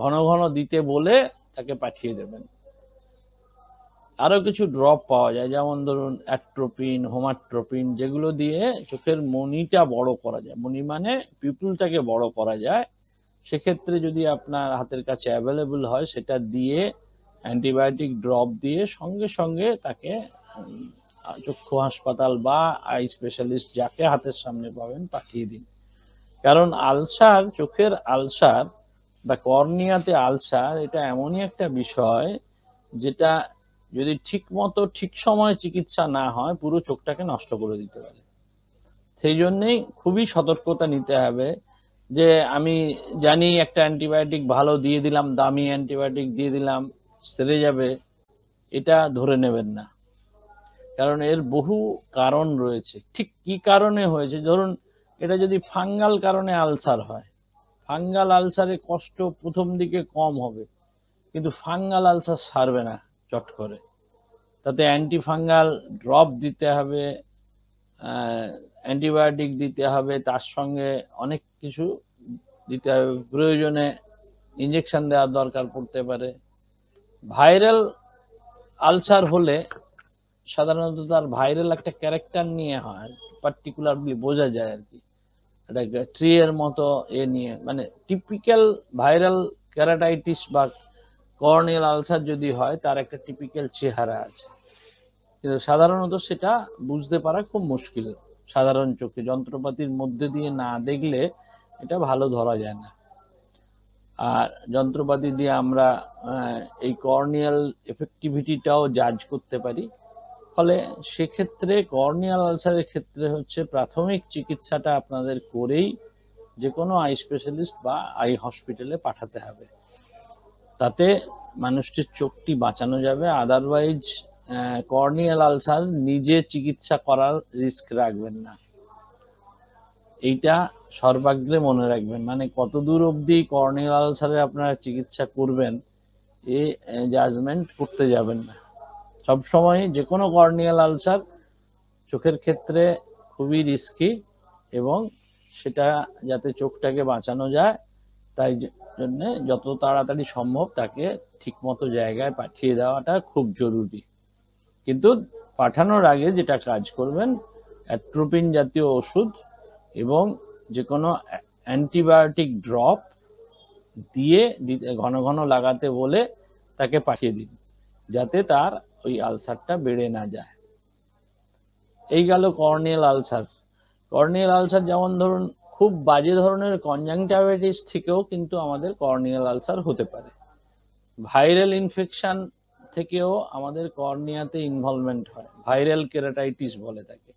ঘন ঘন দিতে বলে তাকে পাঠিয়ে দেবেন আরও কিছু ড্রপ পাওয়া যায় যেমন ধরুন অ্যাট্রোপিন হোমাট্রোপিন যেগুলো দিয়ে চোখের মনিটা বড় করা যায় মনি মানে পিপুলটাকে বড় করা যায় সেক্ষেত্রে যদি আপনার হাতের কাছে অ্যাভেলেবল হয় সেটা দিয়ে অ্যান্টিবায়োটিক ড্রপ দিয়ে সঙ্গে সঙ্গে তাকে চক্ষু হাসপাতাল বা আই স্পেশালিস্ট যাকে হাতের সামনে পাবেন পাঠিয়ে দিন কারণ আলসার চোখের আলসার বা কর্নিয়াতে আলসার এটা এমনই একটা বিষয় যেটা যদি ঠিক মতো ঠিক সময়ে চিকিৎসা না হয় পুরো চোখটাকে নষ্ট করে দিতে পারে সেই জন্যেই খুবই সতর্কতা নিতে হবে যে আমি জানি একটা অ্যান্টিবায়োটিক ভালো দিয়ে দিলাম দামি অ্যান্টিবায়োটিক দিয়ে দিলাম সেরে যাবে এটা ধরে নেবেন না কারণ এর বহু কারণ রয়েছে ঠিক কি কারণে হয়েছে ধরুন এটা যদি ফাঙ্গাল কারণে আলসার হয় ফাঙ্গাল আলসারে কষ্ট প্রথম দিকে কম হবে কিন্তু ফাঙ্গাল আলসার সারবে না চট করে তাতে অ্যান্টি ফাঙ্গাল ড্রপ দিতে হবে অ্যান্টিবায়োটিক দিতে হবে তার সঙ্গে অনেক কিছু দিতে হবে প্রয়োজনে ইঞ্জেকশন দেওয়ার দরকার পড়তে পারে ভাইরাল আলসার হলে সাধারণত তার ভাইরাল একটা ক্যারেক্টার নিয়ে হয় পার্টিকুলারলি বোঝা যায় আর কি একটা ট্রি এর মতো এ নিয়ে মানে টিপিক্যাল ভাইরাল ক্যারাটাইটিস বা কর্নিয়াল আলসার যদি হয় তার একটা টিপিক্যাল চেহারা আছে কিন্তু সাধারণত সেটা বুঝতে পারা খুব মুশকিল সাধারণ চোখে যন্ত্রপাতির মধ্যে দিয়ে না দেখলে এটা ভালো ধরা যায় না আর যন্ত্রপাতি দিয়ে আমরা এই কর্নিয়াল এফেক্টিভিটিটাও জাজ করতে পারি ফলে সেক্ষেত্রে কর্নিয়াল আলসারের ক্ষেত্রে হচ্ছে প্রাথমিক চিকিৎসাটা আপনাদের করেই যে কোনো আই স্পেশালিস্ট বা আই হসপিটালে পাঠাতে হবে তাতে মানুষটির চোখটি বাঁচানো যাবে আদারওয়াইজ কর্নিয়াল আলসার নিজে চিকিৎসা করার রিস্ক রাখবেন না এইটা সর্বাগ্রে মনে রাখবেন মানে কত দূর অবধি কর্নিয়াল আলসারে আপনারা চিকিৎসা করবেন এ জাজমেন্ট করতে যাবেন না সবসময় যে কোনো কর্নিয়াল আলসার চোখের ক্ষেত্রে খুবই রিস্কি এবং সেটা যাতে চোখটাকে বাঁচানো যায় তাই জন্যে যত তাড়াতাড়ি সম্ভব তাকে ঠিকমতো জায়গায় পাঠিয়ে দেওয়াটা খুব জরুরি কিন্তু পাঠানোর আগে যেটা কাজ করবেন অ্যাট্রোপিন জাতীয় ওষুধ এবং যে কোনো অ্যান্টিবায়োটিক ড্রপ দিয়ে ঘন ঘন লাগাতে বলে তাকে পাঠিয়ে দিন যাতে তার ওই আলসারটা বেড়ে না যায় এই গেল কর্নিয়াল আলসার কর্নিয়াল আলসার যেমন ধরুন খুব বাজে ধরনের কনজাংটাইটিস থেকেও কিন্তু আমাদের কর্নিয়াল আলসার হতে পারে ভাইরাল ইনফেকশন থেকেও আমাদের কর্নিয়াতে ইনভলভমেন্ট হয় ভাইরাল কেরাটাইটিস বলে তাকে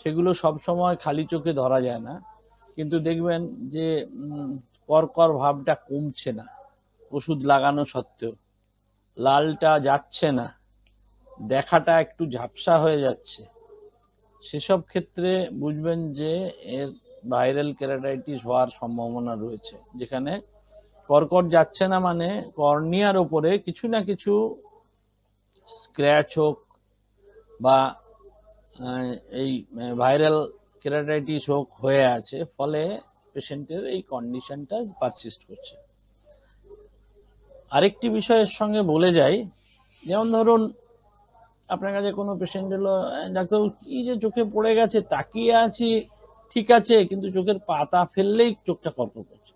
সেগুলো সব সময় খালি চোখে ধরা যায় না কিন্তু দেখবেন যে কর্কর ভাবটা কমছে না ওষুধ লাগানো সত্ত্বেও লালটা যাচ্ছে না দেখাটা একটু ঝাপসা হয়ে যাচ্ছে সেসব ক্ষেত্রে বুঝবেন যে এর ভাইরাল ক্যারাটাইটিস হওয়ার সম্ভাবনা রয়েছে যেখানে কর্কট যাচ্ছে না মানে কর্নিয়ার ওপরে কিছু না কিছু স্ক্র্যাচ হোক বা এই ভাইরাল কেরাটাইটিস হোক হয়ে আছে ফলে পেশেন্টের এই কন্ডিশনটা পারসিস্ট করছে আরেকটি বিষয়ের সঙ্গে বলে যাই যেমন ধরুন আপনার কাছে কোনো পেশেন্ট এলো ডাক্তারবাবু কি যে চোখে পড়ে গেছে তাকিয়ে আছি ঠিক আছে কিন্তু চোখের পাতা ফেললেই চোখটা কর্ক করছে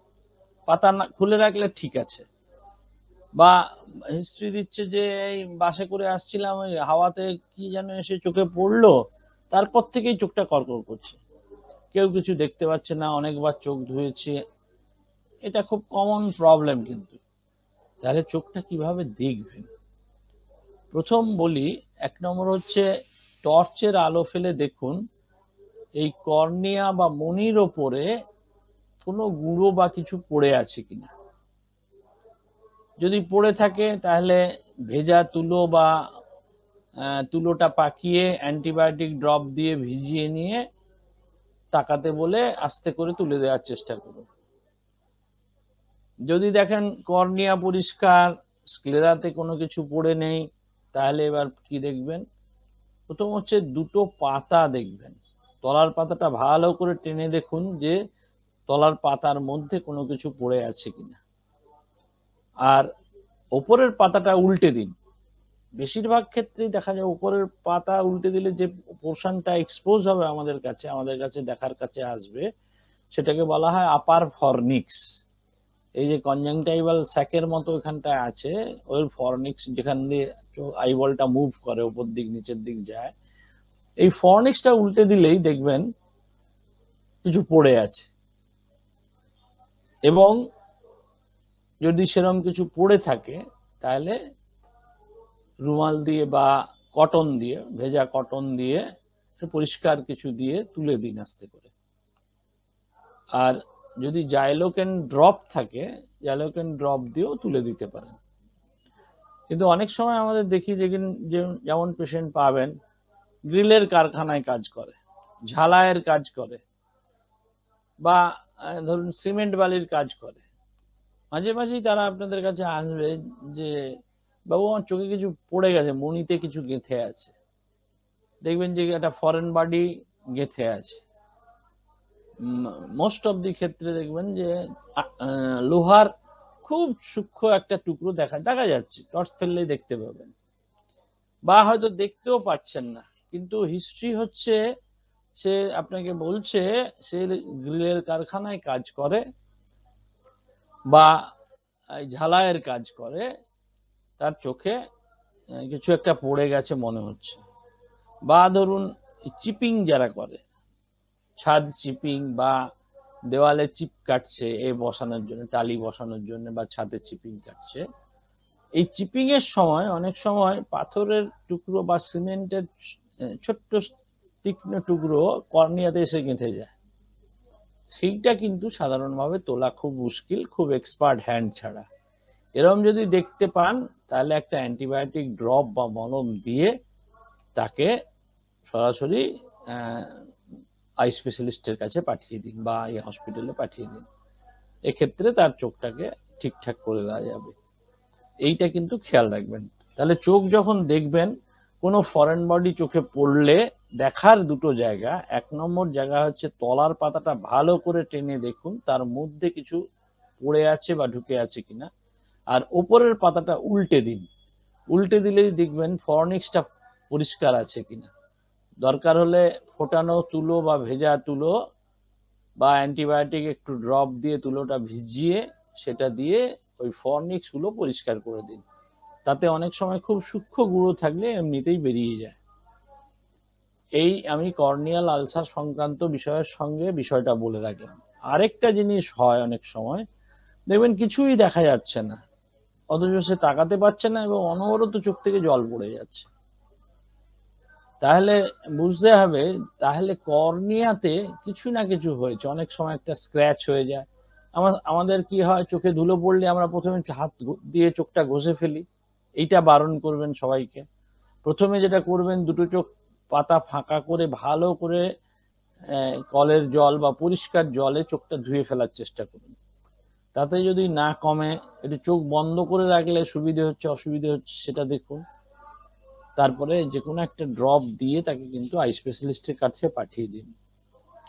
পাতা না খুলে রাখলে ঠিক আছে বা হিস্ট্রি দিচ্ছে যে এই বাসে করে আসছিলাম ওই হাওয়াতে কি যেন এসে চোখে পড়লো তারপর থেকেই চোখটা করকর করছে কেউ কিছু দেখতে পাচ্ছে না অনেকবার চোখ ধুয়েছে এটা খুব কমন প্রবলেম কিন্তু তাহলে চোখটা কিভাবে দেখবেন প্রথম বলি এক নম্বর হচ্ছে টর্চের আলো ফেলে দেখুন এই কর্নিয়া বা মনির ওপরে কোনো গুঁড়ো বা কিছু পড়ে আছে কিনা যদি পড়ে থাকে তাহলে ভেজা তুলো বা তুলোটা পাকিয়ে অ্যান্টিবায়োটিক ড্রপ দিয়ে ভিজিয়ে নিয়ে তাকাতে বলে আস্তে করে তুলে দেওয়ার চেষ্টা করুন যদি দেখেন কর্নিয়া পরিষ্কার স্ক্লেরাতে কোনো কিছু পড়ে নেই তাহলে এবার কি দেখবেন প্রথম হচ্ছে দুটো পাতা দেখবেন তলার পাতাটা ভালো করে টেনে দেখুন যে তলার পাতার মধ্যে কোনো কিছু পড়ে আছে কিনা আর ওপরের পাতাটা উল্টে দিন বেশিরভাগ ক্ষেত্রেই দেখা যায় উপরের পাতা উল্টে দিলে যে পোর্শনটা এক্সপোজ হবে আমাদের কাছে আমাদের কাছে দেখার কাছে আসবে সেটাকে বলা হয় আপার ফর্নিক্স এই যে কনজাংটাইভাল স্যাকের মতো এখানটায় আছে ওই ফর্নিক্স যেখান দিয়ে আইবলটা মুভ করে উপর দিক নিচের দিক যায় এই ফর্নিক্সটা উল্টে দিলেই দেখবেন কিছু পড়ে আছে এবং যদি সেরকম কিছু পড়ে থাকে তাহলে রুমাল দিয়ে বা কটন দিয়ে ভেজা কটন দিয়ে পরিষ্কার কিছু দিয়ে তুলে দিন আস্তে করে আর যদি জাইলোকেন ড্রপ থাকে জাইলোকেন ড্রপ দিয়েও তুলে দিতে পারেন কিন্তু অনেক সময় আমাদের দেখি যে যেমন পেশেন্ট পাবেন গ্রিলের কারখানায় কাজ করে ঝালায়ের কাজ করে বা ধরুন সিমেন্ট বালির কাজ করে মাঝে মাঝেই তারা আপনাদের কাছে আসবে যে বাবু আমার চোখে কিছু পড়ে গেছে মনিতে কিছু গেঁথে আছে দেখবেন যে একটা ফরেন বাডি গেঁথে আছে মোস্ট অব দি ক্ষেত্রে দেখবেন যে লোহার খুব সূক্ষ্ম একটা টুকরো দেখা দেখা যাচ্ছে টর্চ ফেললেই দেখতে পাবেন বা হয়তো দেখতেও পাচ্ছেন না কিন্তু হিস্ট্রি হচ্ছে সে আপনাকে বলছে সে গ্রিলের কারখানায় কাজ করে বা ঝালাইয়ের কাজ করে তার চোখে কিছু একটা পড়ে গেছে মনে হচ্ছে বা ধরুন চিপিং যারা করে ছাদ চিপিং বা দেওয়ালে চিপ কাটছে এ বসানোর জন্য টালি বসানোর জন্য বা ছাদে চিপিং কাটছে এই চিপিং এর সময় অনেক সময় পাথরের টুকরো বা সিমেন্টের ছোট্ট তীক্ষ্ণ টুকরো কর্নিয়াতে এসে গেঁথে যায় সেইটা কিন্তু সাধারণভাবে তোলা খুব মুশকিল খুব এক্সপার্ট হ্যান্ড ছাড়া এরম যদি দেখতে পান তাহলে একটা অ্যান্টিবায়োটিক ড্রপ বা মলম দিয়ে তাকে সরাসরি আই স্পেশালিস্টের কাছে পাঠিয়ে দিন বা এই হসপিটালে পাঠিয়ে দিন এক্ষেত্রে তার চোখটাকে ঠিকঠাক করে দেওয়া যাবে এইটা কিন্তু খেয়াল রাখবেন তাহলে চোখ যখন দেখবেন কোনো ফরেন বডি চোখে পড়লে দেখার দুটো জায়গা এক নম্বর জায়গা হচ্ছে তলার পাতাটা ভালো করে টেনে দেখুন তার মধ্যে কিছু পড়ে আছে বা ঢুকে আছে কিনা আর ওপরের পাতাটা উল্টে দিন উল্টে দিলেই দেখবেন ফর্নিক্সটা পরিষ্কার আছে কিনা দরকার হলে ফোটানো তুলো বা ভেজা তুলো বা অ্যান্টিবায়োটিক একটু ড্রপ দিয়ে তুলোটা ভিজিয়ে সেটা দিয়ে ওই ফর্নিক্সগুলো পরিষ্কার করে দিন তাতে অনেক সময় খুব সূক্ষ্ম গুঁড়ো থাকলে এমনিতেই বেরিয়ে যায় এই আমি কর্নিয়াল আলসার সংক্রান্ত বিষয়ের সঙ্গে বিষয়টা বলে রাখলাম আরেকটা জিনিস হয় অনেক সময় দেখবেন কিছুই দেখা যাচ্ছে না অথচ সে তাকাতে পারছে না এবং অনবরত চোখ থেকে জল পড়ে যাচ্ছে তাহলে বুঝতে হবে তাহলে কর্নিয়াতে কিছু না কিছু হয়েছে অনেক সময় একটা স্ক্র্যাচ হয়ে যায় আমাদের কি হয় চোখে ধুলো পড়লে আমরা প্রথমে হাত দিয়ে চোখটা ঘষে ফেলি এইটা বারণ করবেন সবাইকে প্রথমে যেটা করবেন দুটো চোখ পাতা ফাঁকা করে ভালো করে কলের জল বা পরিষ্কার জলে চোখটা ধুয়ে ফেলার চেষ্টা করুন তাতে যদি না কমে একটু চোখ বন্ধ করে রাখলে সুবিধে হচ্ছে অসুবিধে হচ্ছে সেটা দেখুন তারপরে যে কোনো একটা ড্রপ দিয়ে তাকে কিন্তু আই স্পেশালিস্টের কাছে পাঠিয়ে দিন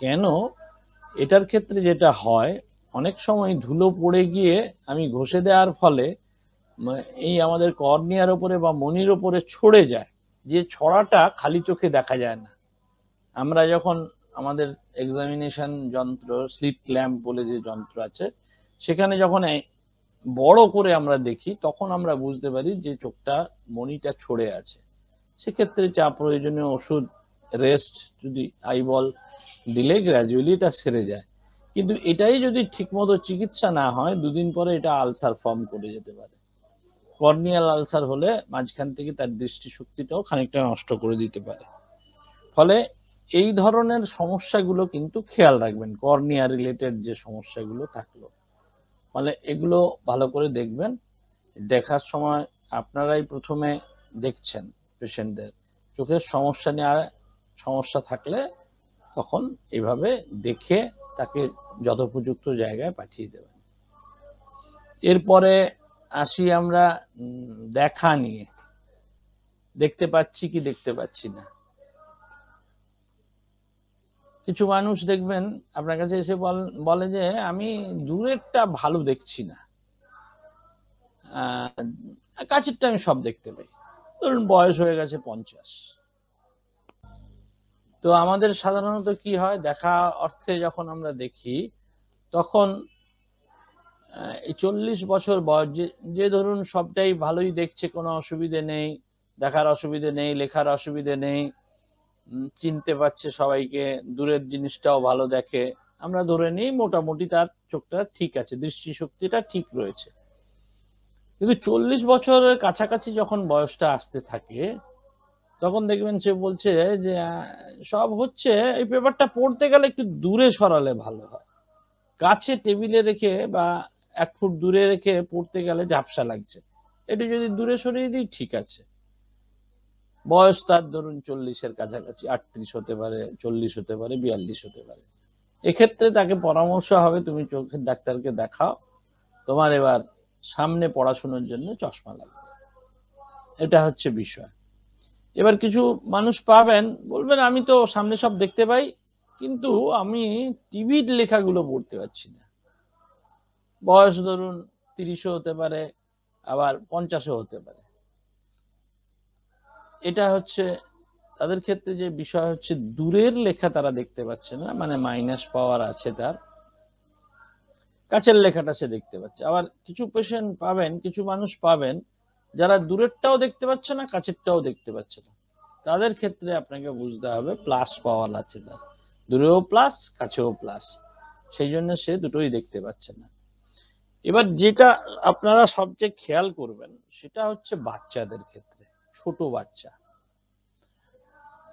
কেন এটার ক্ষেত্রে যেটা হয় অনেক সময় ধুলো পড়ে গিয়ে আমি ঘষে দেওয়ার ফলে এই আমাদের কর্নিয়ার ওপরে বা মনির ওপরে ছড়ে যায় যে ছড়াটা খালি চোখে দেখা যায় না আমরা যখন আমাদের এক্সামিনেশন যন্ত্র স্লিপ ক্ল্যাম্প বলে যে যন্ত্র আছে সেখানে যখন বড় করে আমরা দেখি তখন আমরা বুঝতে পারি যে চোখটা মনিটা ছড়ে আছে সেক্ষেত্রে যা প্রয়োজনীয় ওষুধ রেস্ট যদি আইবল দিলে গ্র্যাজুয়ালি এটা সেরে যায় কিন্তু এটাই যদি ঠিকমতো চিকিৎসা না হয় দুদিন পরে এটা আলসার ফর্ম করে যেতে পারে কর্নিয়াল আলসার হলে মাঝখান থেকে তার দৃষ্টিশক্তিটাও খানিকটা নষ্ট করে দিতে পারে ফলে এই ধরনের সমস্যাগুলো কিন্তু খেয়াল রাখবেন কর্নিয়া রিলেটেড যে সমস্যাগুলো থাকলো মানে এগুলো ভালো করে দেখবেন দেখার সময় আপনারাই প্রথমে দেখছেন পেশেন্টদের চোখের সমস্যা নিয়ে সমস্যা থাকলে তখন এইভাবে দেখে তাকে যথোপযুক্ত জায়গায় পাঠিয়ে দেবেন এরপরে আসি আমরা দেখা নিয়ে দেখতে পাচ্ছি কি দেখতে পাচ্ছি না কিছু মানুষ দেখবেন আপনার কাছে এসে বলে যে আমি দূরেরটা ভালো দেখছি না কাছেরটা আমি সব দেখতে পাই ধরুন বয়স হয়ে গেছে পঞ্চাশ তো আমাদের সাধারণত কি হয় দেখা অর্থে যখন আমরা দেখি তখন এই চল্লিশ বছর বয়স যে ধরুন সবটাই ভালোই দেখছে কোনো অসুবিধে নেই দেখার অসুবিধে নেই লেখার অসুবিধে নেই চিনতে পারছে সবাইকে দূরের জিনিসটাও ভালো দেখে আমরা ধরে নিই মোটামুটি তার চোখটা ঠিক আছে দৃষ্টিশক্তিটা ঠিক রয়েছে কিন্তু চল্লিশ বছরের কাছাকাছি যখন বয়সটা আসতে থাকে তখন দেখবেন সে বলছে যে সব হচ্ছে এই পেপারটা পড়তে গেলে একটু দূরে সরালে ভালো হয় কাছে টেবিলে রেখে বা এক ফুট দূরে রেখে পড়তে গেলে ঝাপসা লাগছে এটি যদি দূরে সরিয়ে দিই ঠিক আছে বয়স তার ধরুন চল্লিশের কাছাকাছি আটত্রিশ হতে পারে চল্লিশ হতে পারে বিয়াল্লিশ হতে পারে এক্ষেত্রে তাকে পরামর্শ হবে তুমি চোখের ডাক্তারকে দেখাও তোমার এবার সামনে পড়াশুনোর জন্য চশমা লাগবে এটা হচ্ছে বিষয় এবার কিছু মানুষ পাবেন বলবেন আমি তো সামনে সব দেখতে পাই কিন্তু আমি টিভির লেখাগুলো পড়তে পারছি না বয়স ধরুন তিরিশও হতে পারে আবার পঞ্চাশও হতে পারে এটা হচ্ছে তাদের ক্ষেত্রে যে বিষয় হচ্ছে দূরের লেখা তারা দেখতে পাচ্ছে না মানে মাইনাস পাওয়ার আছে তার কাছের লেখাটা সে দেখতে পাচ্ছে আবার কিছু পেশেন্ট পাবেন কিছু মানুষ পাবেন যারা দূরেরটাও দেখতে পাচ্ছে না কাছেরটাও দেখতে পাচ্ছে না তাদের ক্ষেত্রে আপনাকে বুঝতে হবে প্লাস পাওয়ার আছে তার দূরেও প্লাস কাছেও প্লাস সেই জন্য সে দুটোই দেখতে পাচ্ছে না এবার যেটা আপনারা সবচেয়ে খেয়াল করবেন সেটা হচ্ছে বাচ্চাদের ক্ষেত্রে ছোট বাচ্চা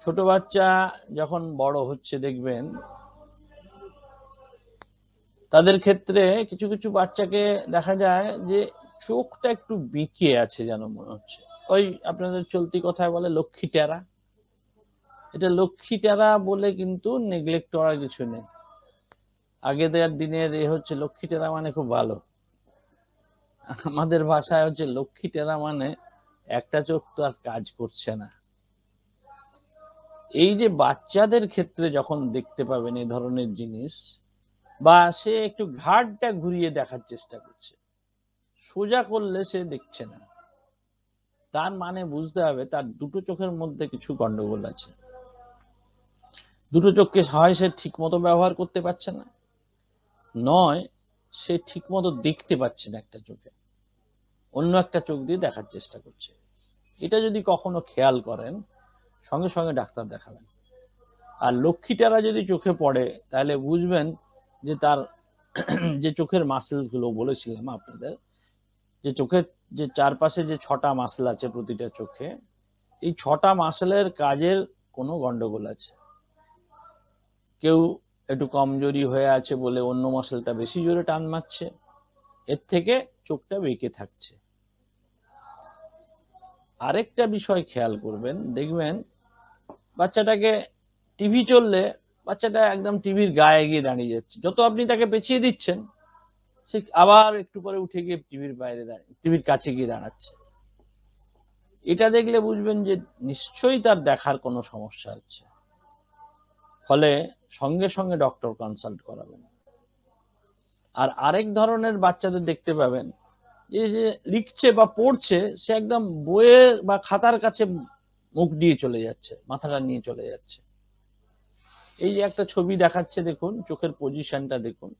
ছোট বাচ্চা যখন বড় হচ্ছে দেখবেন তাদের ক্ষেত্রে কিছু কিছু বাচ্চাকে দেখা যায় যে চোখটা একটু বিকিয়ে আছে যেন মনে হচ্ছে ওই আপনাদের চলতি কথায় বলে লক্ষ্মী টেরা এটা লক্ষ্মী টেরা বলে কিন্তু নেগলেক্ট করার কিছু নেই আগে দেওয়ার দিনের এ হচ্ছে লক্ষ্মী টেরা মানে খুব ভালো আমাদের ভাষায় হচ্ছে লক্ষ্মী টেরা মানে একটা চোখ তো আর কাজ করছে না এই যে বাচ্চাদের ক্ষেত্রে যখন দেখতে পাবেন এই ধরনের জিনিস বা সে একটু ঘাটটা ঘুরিয়ে দেখার চেষ্টা করছে সোজা করলে সে দেখছে না তার মানে বুঝতে হবে তার দুটো চোখের মধ্যে কিছু গন্ডগোল আছে দুটো চোখকে হয় সে ঠিক মতো ব্যবহার করতে পারছে না নয় সে ঠিক মতো দেখতে পাচ্ছে না একটা চোখে অন্য একটা চোখ দিয়ে দেখার চেষ্টা করছে এটা যদি কখনো খেয়াল করেন সঙ্গে সঙ্গে ডাক্তার দেখাবেন আর লক্ষ্মীটারা যদি চোখে পড়ে তাহলে বুঝবেন যে তার যে চোখের মাসেলগুলো বলেছিলাম আপনাদের যে চোখের যে চারপাশে যে ছটা মাসেল আছে প্রতিটা চোখে এই ছটা মাসেলের কাজের কোনো গন্ডগোল আছে কেউ একটু কমজোরি হয়ে আছে বলে অন্য মাসেলটা বেশি জোরে টান মারছে এর থেকে চোখটা বেঁকে থাকছে আরেকটা বিষয় খেয়াল করবেন দেখবেন বাচ্চাটাকে টিভি চললে বাচ্চাটা একদম টিভির গায়ে গিয়ে দাঁড়িয়ে যাচ্ছে যত আপনি তাকে পেছিয়ে দিচ্ছেন সে আবার একটু পরে উঠে গিয়ে টিভির বাইরে দাঁড়িয়ে টিভির কাছে গিয়ে দাঁড়াচ্ছে এটা দেখলে বুঝবেন যে নিশ্চয়ই তার দেখার কোনো সমস্যা হচ্ছে ফলে সঙ্গে সঙ্গে ডক্টর কনসাল্ট করাবেন আর আরেক ধরনের বাচ্চাদের দেখতে পাবেন যে যে লিখছে বা পড়ছে সে একদম বইয়ের বা খাতার কাছে মুখ দিয়ে চলে যাচ্ছে মাথাটা নিয়ে চলে যাচ্ছে এই যে একটা ছবি দেখাচ্ছে দেখুন চোখের পজিশনটা দেখুন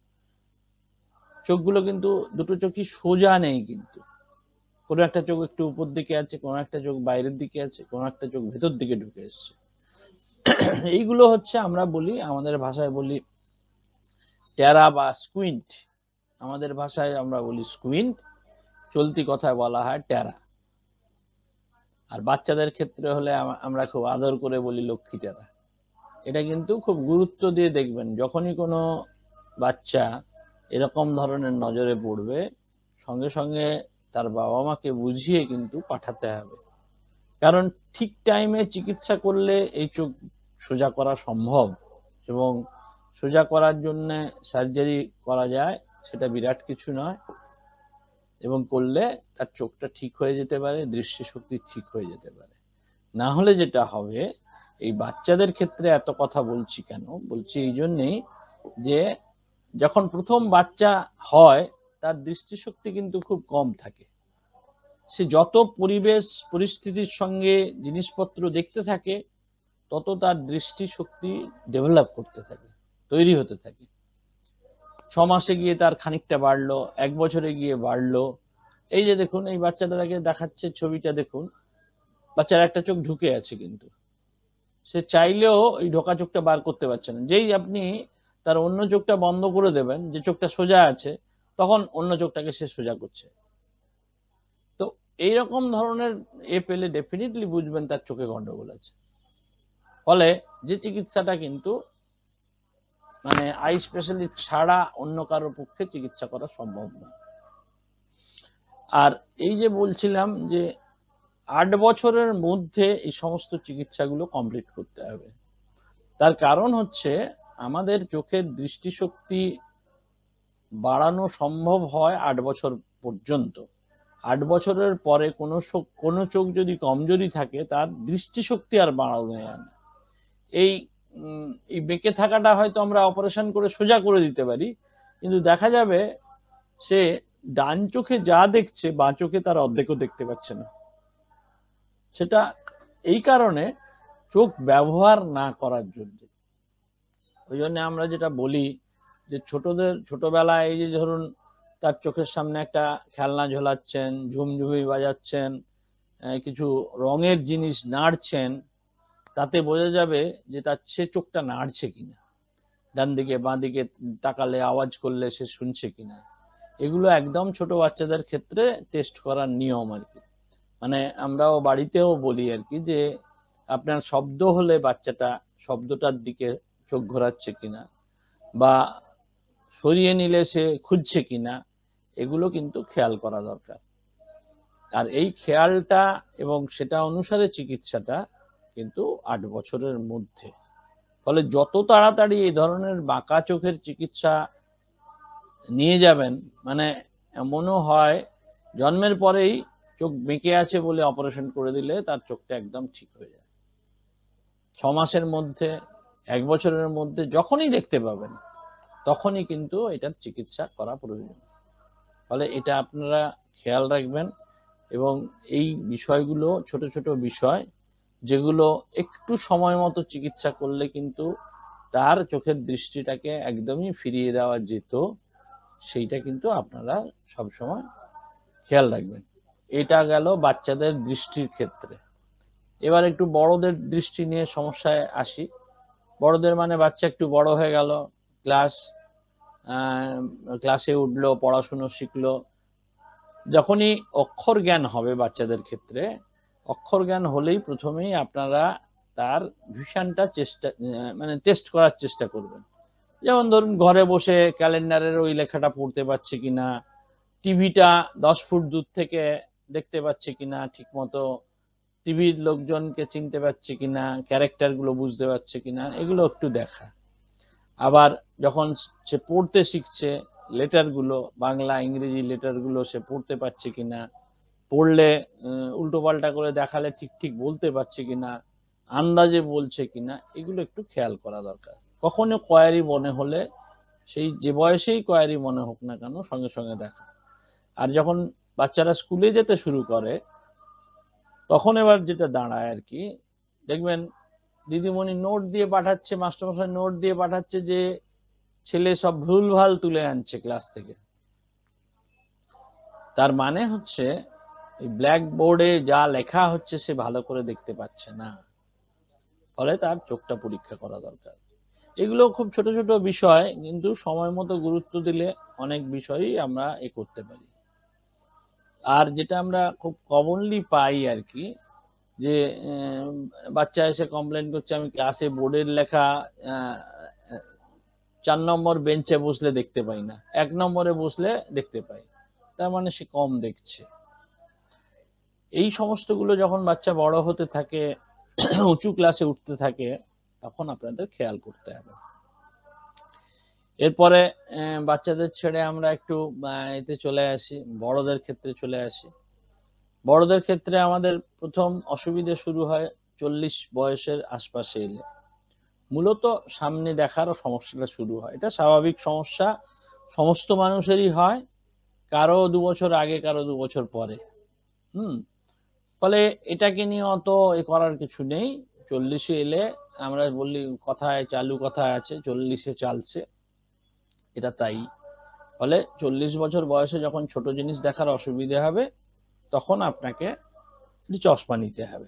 চোখগুলো কিন্তু দুটো চোখই সোজা নেই কিন্তু কোনো একটা চোখ একটু উপর দিকে আছে কোনো একটা চোখ বাইরের দিকে আছে কোনো একটা চোখ ভেতর দিকে ঢুকে এসছে এইগুলো হচ্ছে আমরা বলি আমাদের ভাষায় বলি ট্যারা বা স্কুইন্ট আমাদের ভাষায় আমরা বলি স্কুইন্ট চলতি কথায় বলা হয় টেরা আর বাচ্চাদের ক্ষেত্রে হলে আমরা খুব আদর করে বলি লক্ষ্মী টেরা এটা কিন্তু খুব গুরুত্ব দিয়ে দেখবেন যখনই কোনো বাচ্চা এরকম ধরনের নজরে পড়বে সঙ্গে সঙ্গে তার বাবা মাকে বুঝিয়ে কিন্তু পাঠাতে হবে কারণ ঠিক টাইমে চিকিৎসা করলে এই চোখ সোজা করা সম্ভব এবং সোজা করার জন্য সার্জারি করা যায় সেটা বিরাট কিছু নয় এবং করলে তার চোখটা ঠিক হয়ে যেতে পারে দৃষ্টিশক্তি ঠিক হয়ে যেতে পারে না হলে যেটা হবে এই বাচ্চাদের ক্ষেত্রে এত কথা বলছি কেন বলছি এই জন্যেই যে যখন প্রথম বাচ্চা হয় তার দৃষ্টিশক্তি কিন্তু খুব কম থাকে সে যত পরিবেশ পরিস্থিতির সঙ্গে জিনিসপত্র দেখতে থাকে তত তার দৃষ্টিশক্তি ডেভেলপ করতে থাকে তৈরি হতে থাকে ছ মাসে গিয়ে তার খানিকটা বাড়লো এক বছরে গিয়ে বাড়লো এই যে দেখুন এই বাচ্চাটা তাকে দেখাচ্ছে ছবিটা দেখুন বাচ্চার একটা চোখ ঢুকে আছে কিন্তু সে চাইলেও এই ঢোকা চোখটা বার করতে পারছে না যেই আপনি তার অন্য চোখটা বন্ধ করে দেবেন যে চোখটা সোজা আছে তখন অন্য চোখটাকে সে সোজা করছে তো এইরকম ধরনের এ পেলে ডেফিনেটলি বুঝবেন তার চোখে গন্ডগোল আছে ফলে যে চিকিৎসাটা কিন্তু মানে আই স্পেশালিস্ট ছাড়া অন্য কারোর পক্ষে চিকিৎসা করা সম্ভব নয় আর এই যে বলছিলাম যে আট বছরের মধ্যে এই সমস্ত চিকিৎসাগুলো কমপ্লিট করতে হবে তার কারণ হচ্ছে আমাদের চোখের দৃষ্টিশক্তি বাড়ানো সম্ভব হয় আট বছর পর্যন্ত আট বছরের পরে কোনো কোনো চোখ যদি কমজোরি থাকে তার দৃষ্টিশক্তি আর বাড়ানো যায় না এই এই বেঁকে থাকাটা হয়তো আমরা অপারেশন করে সোজা করে দিতে পারি কিন্তু দেখা যাবে সে ডান চোখে যা দেখছে বা চোখে তার অর্ধেকও দেখতে পাচ্ছে না সেটা এই কারণে চোখ ব্যবহার না করার জন্য ওই জন্য আমরা যেটা বলি যে ছোটদের ছোটবেলায় এই যে ধরুন তার চোখের সামনে একটা খেলনা ঝোলাচ্ছেন ঝুমঝুমি বাজাচ্ছেন কিছু রঙের জিনিস নাড়ছেন তাতে বোঝা যাবে যে তার সে চোখটা নাড়ছে কিনা ডান দিকে বাঁ দিকে তাকালে আওয়াজ করলে সে শুনছে কিনা এগুলো একদম ছোট বাচ্চাদের ক্ষেত্রে টেস্ট করার নিয়ম আর কি মানে আমরাও বাড়িতেও বলি আর কি যে আপনার শব্দ হলে বাচ্চাটা শব্দটার দিকে চোখ ঘোরাচ্ছে কিনা বা সরিয়ে নিলে সে খুঁজছে কিনা এগুলো কিন্তু খেয়াল করা দরকার আর এই খেয়ালটা এবং সেটা অনুসারে চিকিৎসাটা কিন্তু আট বছরের মধ্যে ফলে যত তাড়াতাড়ি এই ধরনের বাঁকা চোখের চিকিৎসা নিয়ে যাবেন মানে এমনও হয় জন্মের পরেই চোখ বেঁকে আছে বলে অপারেশন করে দিলে তার চোখটা একদম ঠিক হয়ে যায় ছ মাসের মধ্যে এক বছরের মধ্যে যখনই দেখতে পাবেন তখনই কিন্তু এটার চিকিৎসা করা প্রয়োজন ফলে এটা আপনারা খেয়াল রাখবেন এবং এই বিষয়গুলো ছোট ছোট বিষয় যেগুলো একটু সময় মতো চিকিৎসা করলে কিন্তু তার চোখের দৃষ্টিটাকে একদমই ফিরিয়ে দেওয়া যেত সেইটা কিন্তু আপনারা সবসময় খেয়াল রাখবেন এটা গেল বাচ্চাদের দৃষ্টির ক্ষেত্রে এবার একটু বড়দের দৃষ্টি নিয়ে সমস্যায় আসি বড়দের মানে বাচ্চা একটু বড় হয়ে গেল ক্লাস ক্লাসে উঠলো পড়াশুনো শিখলো যখনই অক্ষর জ্ঞান হবে বাচ্চাদের ক্ষেত্রে অক্ষর জ্ঞান হলেই প্রথমেই আপনারা তার ভীষণটা চেষ্টা মানে টেস্ট করার চেষ্টা করবেন যেমন ধরুন ঘরে বসে ক্যালেন্ডারের ওই লেখাটা পড়তে পারছে কিনা টিভিটা দশ ফুট দূর থেকে দেখতে পাচ্ছে কিনা ঠিকমতো টিভির লোকজনকে চিনতে পারছে কিনা ক্যারেক্টারগুলো বুঝতে পারছে কিনা এগুলো একটু দেখা আবার যখন সে পড়তে শিখছে লেটারগুলো বাংলা ইংরেজি লেটারগুলো সে পড়তে পারছে কিনা পড়লে উল্টো পাল্টা করে দেখালে ঠিক ঠিক বলতে পারছে কিনা আন্দাজে বলছে কিনা এগুলো একটু খেয়াল করা দরকার কখনো কয়ারি মনে হলে সেই যে বয়সেই কয়ারি মনে হোক না কেন সঙ্গে সঙ্গে দেখা আর যখন বাচ্চারা স্কুলে যেতে শুরু করে তখন এবার যেটা দাঁড়ায় আর কি দেখবেন দিদিমণি নোট দিয়ে পাঠাচ্ছে মাস্টারমশাই নোট দিয়ে পাঠাচ্ছে যে ছেলে সব ভুলভাল তুলে আনছে ক্লাস থেকে তার মানে হচ্ছে এই ব্ল্যাকবোর্ডে যা লেখা হচ্ছে সে ভালো করে দেখতে পাচ্ছে না ফলে তার চোখটা পরীক্ষা করা দরকার এগুলো খুব ছোট ছোট বিষয় কিন্তু সময় মতো গুরুত্ব দিলে অনেক বিষয়ই আমরা এ করতে পারি আর যেটা আমরা খুব কমনলি পাই আর কি যে বাচ্চা এসে কমপ্লেন করছে আমি ক্লাসে বোর্ডের লেখা চার নম্বর বেঞ্চে বসলে দেখতে পাই না এক নম্বরে বসলে দেখতে পাই তার মানে সে কম দেখছে এই সমস্তগুলো যখন বাচ্চা বড় হতে থাকে উঁচু ক্লাসে উঠতে থাকে তখন আপনাদের খেয়াল করতে হবে এরপরে বাচ্চাদের ছেড়ে আমরা একটু এতে চলে আসি বড়দের ক্ষেত্রে চলে আসি বড়দের ক্ষেত্রে আমাদের প্রথম অসুবিধে শুরু হয় চল্লিশ বয়সের আশপাশে এলে মূলত সামনে দেখারও সমস্যাটা শুরু হয় এটা স্বাভাবিক সমস্যা সমস্ত মানুষেরই হয় কারো দু বছর আগে কারো দু বছর পরে হুম ফলে এটাকে নিয়ে অত এ করার কিছু নেই চল্লিশে এলে আমরা বললি কথায় চালু কথায় আছে চল্লিশে চালছে এটা তাই ফলে চল্লিশ বছর বয়সে যখন ছোট জিনিস দেখার অসুবিধে হবে তখন আপনাকে চশমা নিতে হবে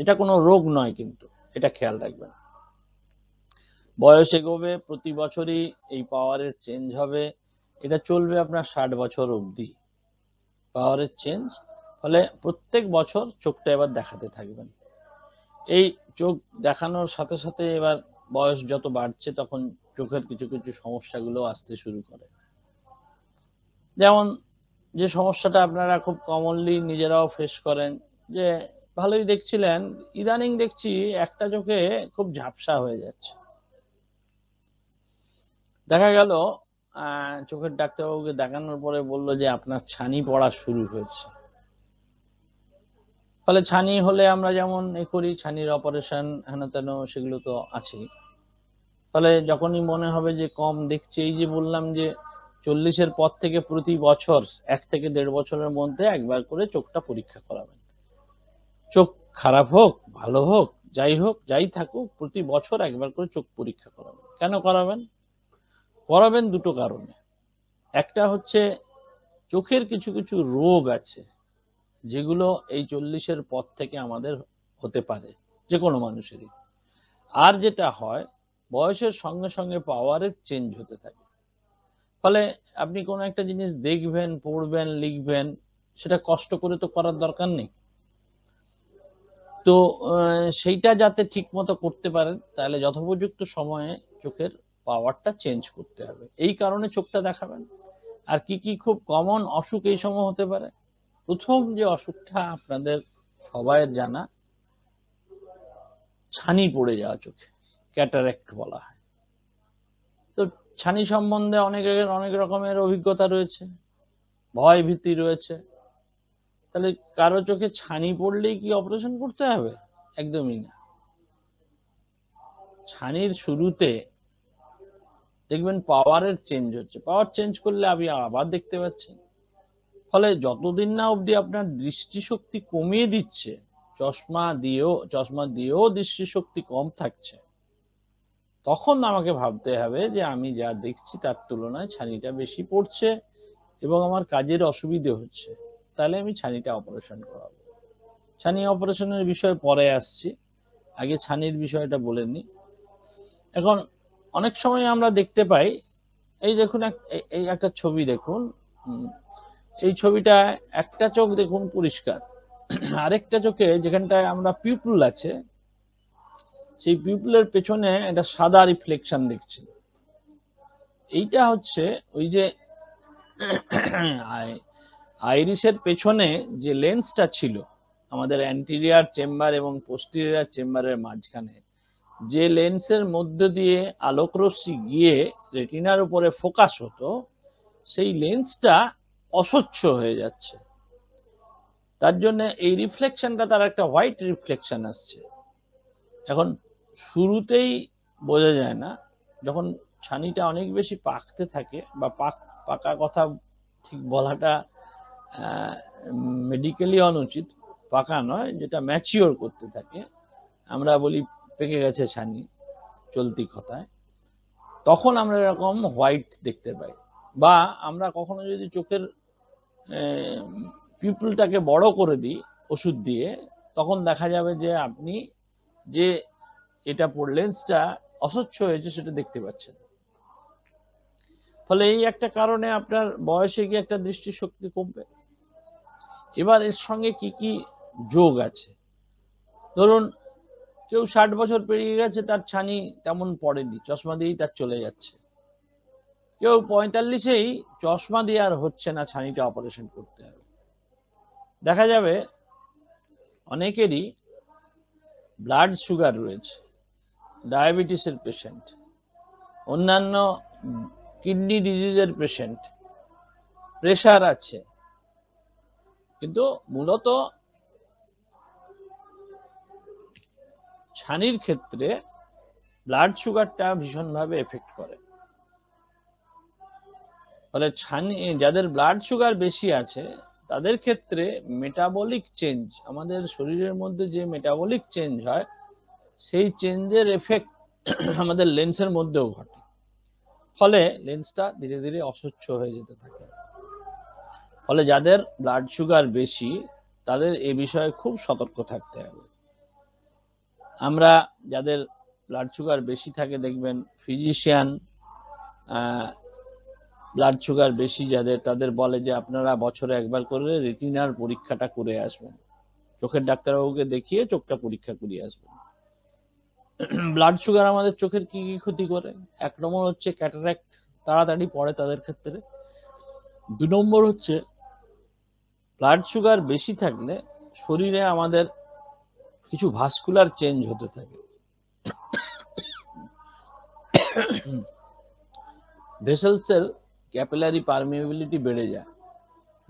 এটা কোনো রোগ নয় কিন্তু এটা খেয়াল রাখবেন বয়স এগোবে প্রতি বছরই এই পাওয়ারের চেঞ্জ হবে এটা চলবে আপনার ষাট বছর অবধি পাওয়ারের চেঞ্জ ফলে প্রত্যেক বছর চোখটা এবার দেখাতে থাকবেন এই চোখ দেখানোর সাথে সাথে এবার বয়স যত বাড়ছে তখন চোখের কিছু কিছু সমস্যাগুলো আসতে শুরু করে যেমন যে সমস্যাটা আপনারা খুব কমনলি নিজেরাও ফেস করেন যে ভালোই দেখছিলেন ইদানিং দেখছি একটা চোখে খুব ঝাপসা হয়ে যাচ্ছে দেখা গেল চোখের ডাক্তারবাবুকে দেখানোর পরে বলল যে আপনার ছানি পড়া শুরু হয়েছে ফলে ছানি হলে আমরা যেমন এ করি ছানির অপারেশন হেন তেন সেগুলো তো আছেই ফলে যখনই মনে হবে যে কম দেখছি এই যে বললাম যে চল্লিশের পর থেকে প্রতি বছর এক থেকে দেড় বছরের মধ্যে একবার করে চোখটা পরীক্ষা করাবেন চোখ খারাপ হোক ভালো হোক যাই হোক যাই থাকুক প্রতি বছর একবার করে চোখ পরীক্ষা করাবেন কেন করাবেন করাবেন দুটো কারণে একটা হচ্ছে চোখের কিছু কিছু রোগ আছে যেগুলো এই চল্লিশের পথ থেকে আমাদের হতে পারে যে কোনো মানুষেরই আর যেটা হয় বয়সের সঙ্গে সঙ্গে পাওয়ারের চেঞ্জ হতে থাকে ফলে আপনি কোনো একটা জিনিস দেখবেন পড়বেন লিখবেন সেটা কষ্ট করে তো করার দরকার নেই তো সেইটা যাতে ঠিকমতো করতে পারেন তাহলে যথোপযুক্ত সময়ে চোখের পাওয়ারটা চেঞ্জ করতে হবে এই কারণে চোখটা দেখাবেন আর কি কি খুব কমন অসুখ এই সময় হতে পারে প্রথম যে অসুখটা আপনাদের সবাইয়ের জানা ছানি পড়ে যাওয়া চোখে ক্যাটারেক্ট বলা হয় তো ছানি সম্বন্ধে অনেকের অনেক রকমের অভিজ্ঞতা রয়েছে ভয় ভীতি রয়েছে তাহলে কারো চোখে ছানি পড়লেই কি অপারেশন করতে হবে একদমই না ছানির শুরুতে দেখবেন পাওয়ারের চেঞ্জ হচ্ছে পাওয়ার চেঞ্জ করলে আপনি আবার দেখতে পাচ্ছেন ফলে যতদিন না অবধি আপনার দৃষ্টিশক্তি কমিয়ে দিচ্ছে চশমা দিয়েও চশমা দিয়েও দৃষ্টিশক্তি কম থাকছে তখন আমাকে ভাবতে হবে যে আমি যা দেখছি তার তুলনায় ছানিটা বেশি পড়ছে এবং আমার কাজের অসুবিধে হচ্ছে তাহলে আমি ছানিটা অপারেশন করাবো ছানি অপারেশনের বিষয় পরে আসছি আগে ছানির বিষয়টা বলে নিই এখন অনেক সময় আমরা দেখতে পাই এই দেখুন এই একটা ছবি দেখুন এই ছবিটা একটা চোখ দেখুন পরিষ্কার আরেকটা চোখে যেখানটায় আমরা পিপুল আছে সেই পিপুলের পেছনে একটা সাদা রিফ্লেকশন দেখছি এইটা হচ্ছে ওই যে আইরিসের পেছনে যে লেন্সটা ছিল আমাদের অ্যান্টিরিয়ার চেম্বার এবং পোস্টিরিয়ার চেম্বারের মাঝখানে যে লেন্সের মধ্যে দিয়ে আলোকরশ্মি গিয়ে রেটিনার উপরে ফোকাস হতো সেই লেন্সটা অস্বচ্ছ হয়ে যাচ্ছে তার জন্য এই রিফ্লেকশনটা তার একটা হোয়াইট রিফ্লেকশন আসছে এখন শুরুতেই বোঝা যায় না যখন ছানিটা অনেক বেশি পাকতে থাকে বা পাক পাকা কথা ঠিক বলাটা মেডিকেলি অনুচিত পাকা নয় যেটা ম্যাচিওর করতে থাকে আমরা বলি পেকে গেছে ছানি চলতি কথায় তখন আমরা এরকম হোয়াইট দেখতে পাই বা আমরা কখনো যদি চোখের পিপুলটাকে বড় করে দিই ওষুধ দিয়ে তখন দেখা যাবে যে আপনি যে এটা লেন্সটা অস্বচ্ছ হয়েছে সেটা দেখতে পাচ্ছেন ফলে এই একটা কারণে আপনার বয়সে গিয়ে একটা দৃষ্টিশক্তি কমবে এবার এর সঙ্গে কি কি যোগ আছে ধরুন কেউ ষাট বছর পেরিয়ে গেছে তার ছানি তেমন পড়েনি চশমা দিয়েই তার চলে যাচ্ছে কেউ পঁয়তাল্লিশেই চশমা দিয়ে আর হচ্ছে না ছানিটা অপারেশন করতে হবে দেখা যাবে অনেকেরই ব্লাড সুগার রয়েছে ডায়াবেটিসের পেশেন্ট অন্যান্য কিডনি ডিজিজের পেশেন্ট প্রেশার আছে কিন্তু মূলত ছানির ক্ষেত্রে ব্লাড সুগারটা ভীষণভাবে এফেক্ট করে ফলে ছানি যাদের ব্লাড সুগার বেশি আছে তাদের ক্ষেত্রে মেটাবলিক চেঞ্জ আমাদের শরীরের মধ্যে যে মেটাবলিক চেঞ্জ হয় সেই চেঞ্জের এফেক্ট আমাদের লেন্সের মধ্যেও ঘটে ফলে লেন্সটা ধীরে ধীরে অস্বচ্ছ হয়ে যেতে থাকে ফলে যাদের ব্লাড সুগার বেশি তাদের এ বিষয়ে খুব সতর্ক থাকতে হবে আমরা যাদের ব্লাড সুগার বেশি থাকে দেখবেন ফিজিশিয়ান ব্লাড সুগার বেশি যাদের তাদের বলে যে আপনারা বছরে একবার করে রেটিনার পরীক্ষাটা করে আসবেন চোখের ডাক্তারবাবুকে দেখিয়ে চোখটা পরীক্ষা করিয়ে আসবেন ব্লাড সুগার আমাদের চোখের কি কি ক্ষতি করে এক নম্বর হচ্ছে ক্যাটারাক্ট তাড়াতাড়ি পড়ে তাদের ক্ষেত্রে দু নম্বর হচ্ছে ব্লাড সুগার বেশি থাকলে শরীরে আমাদের কিছু ভাস্কুলার চেঞ্জ হতে থাকে ভেসেলসের ক্যাপিলারি পারমিবিলিটি বেড়ে যায়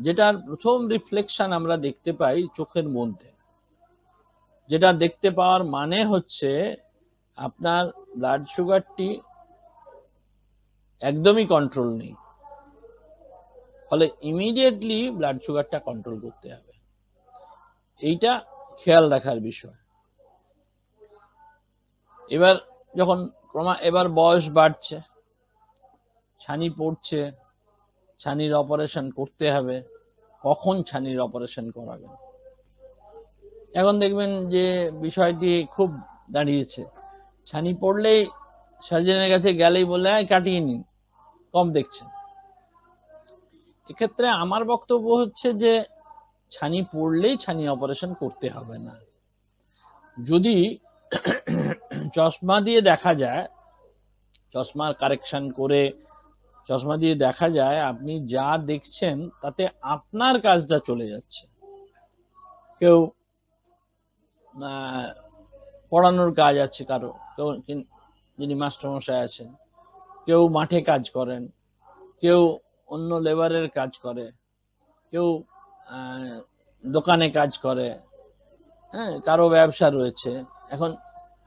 যেটার প্রথম রিফ্লেকশন আমরা দেখতে পাই চোখের মধ্যে যেটা দেখতে পাওয়ার মানে হচ্ছে আপনার ব্লাড সুগারটি একদমই কন্ট্রোল নেই ফলে ইমিডিয়েটলি ব্লাড সুগারটা কন্ট্রোল করতে হবে এইটা খেয়াল রাখার বিষয় এবার যখন ক্রমা এবার বয়স বাড়ছে ছানি পড়ছে ছানির অপারেশন করতে হবে কখন ছানির অপারেশন করাবেন এখন দেখবেন যে বিষয়টি খুব দাঁড়িয়েছে ছানি পড়লেই সার্জনের কাছে গেলেই বলে হ্যাঁ কাটিয়ে নিন কম দেখছেন এক্ষেত্রে আমার বক্তব্য হচ্ছে যে ছানি পড়লেই ছানি অপারেশন করতে হবে না যদি চশমা দিয়ে দেখা যায় চশমার কারেকশন করে চশমা দিয়ে দেখা যায় আপনি যা দেখছেন তাতে আপনার কাজটা চলে যাচ্ছে কেউ পড়ানোর কাজ আছে কারো কেউ যিনি মাস্টারমশাই আছেন কেউ মাঠে কাজ করেন কেউ অন্য লেবারের কাজ করে কেউ দোকানে কাজ করে হ্যাঁ কারো ব্যবসা রয়েছে এখন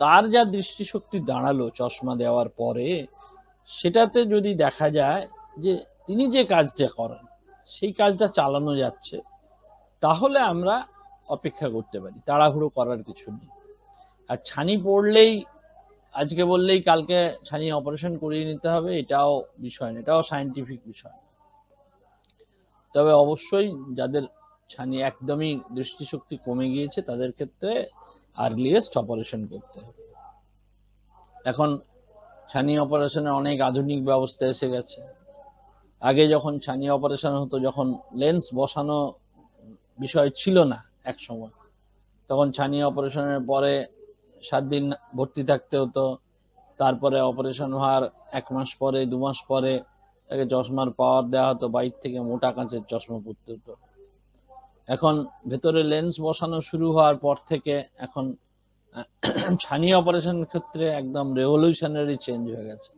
তার যা দৃষ্টিশক্তি দাঁড়ালো চশমা দেওয়ার পরে সেটাতে যদি দেখা যায় যে তিনি যে কাজটা করেন সেই কাজটা চালানো যাচ্ছে তাহলে আমরা অপেক্ষা করতে পারি তাড়াহুড়ো করার কিছু নেই আর ছানি পড়লেই আজকে বললেই কালকে ছানি অপারেশন করিয়ে নিতে হবে এটাও বিষয় না এটাও সায়েন্টিফিক বিষয় তবে অবশ্যই যাদের ছানি একদমই দৃষ্টিশক্তি কমে গিয়েছে তাদের ক্ষেত্রে আর্লিয়েস্ট অপারেশন করতে হবে এখন ছানি অপারেশনের অনেক আধুনিক ব্যবস্থা এসে গেছে আগে যখন ছানি অপারেশন হতো যখন লেন্স বসানো বিষয় ছিল না এক সময় তখন ছানি অপারেশনের পরে সাত দিন ভর্তি থাকতে হতো তারপরে অপারেশন হওয়ার এক মাস পরে দু মাস পরে তাকে চশমার পাওয়ার দেওয়া হতো বাইর থেকে মোটা কাঁচের চশমা পরতে হতো এখন ভেতরে লেন্স বসানো শুরু হওয়ার পর থেকে এখন ছানি অপারেশন ক্ষেত্রে একদম রেভলিউশনারি চেঞ্জ হয়ে গেছে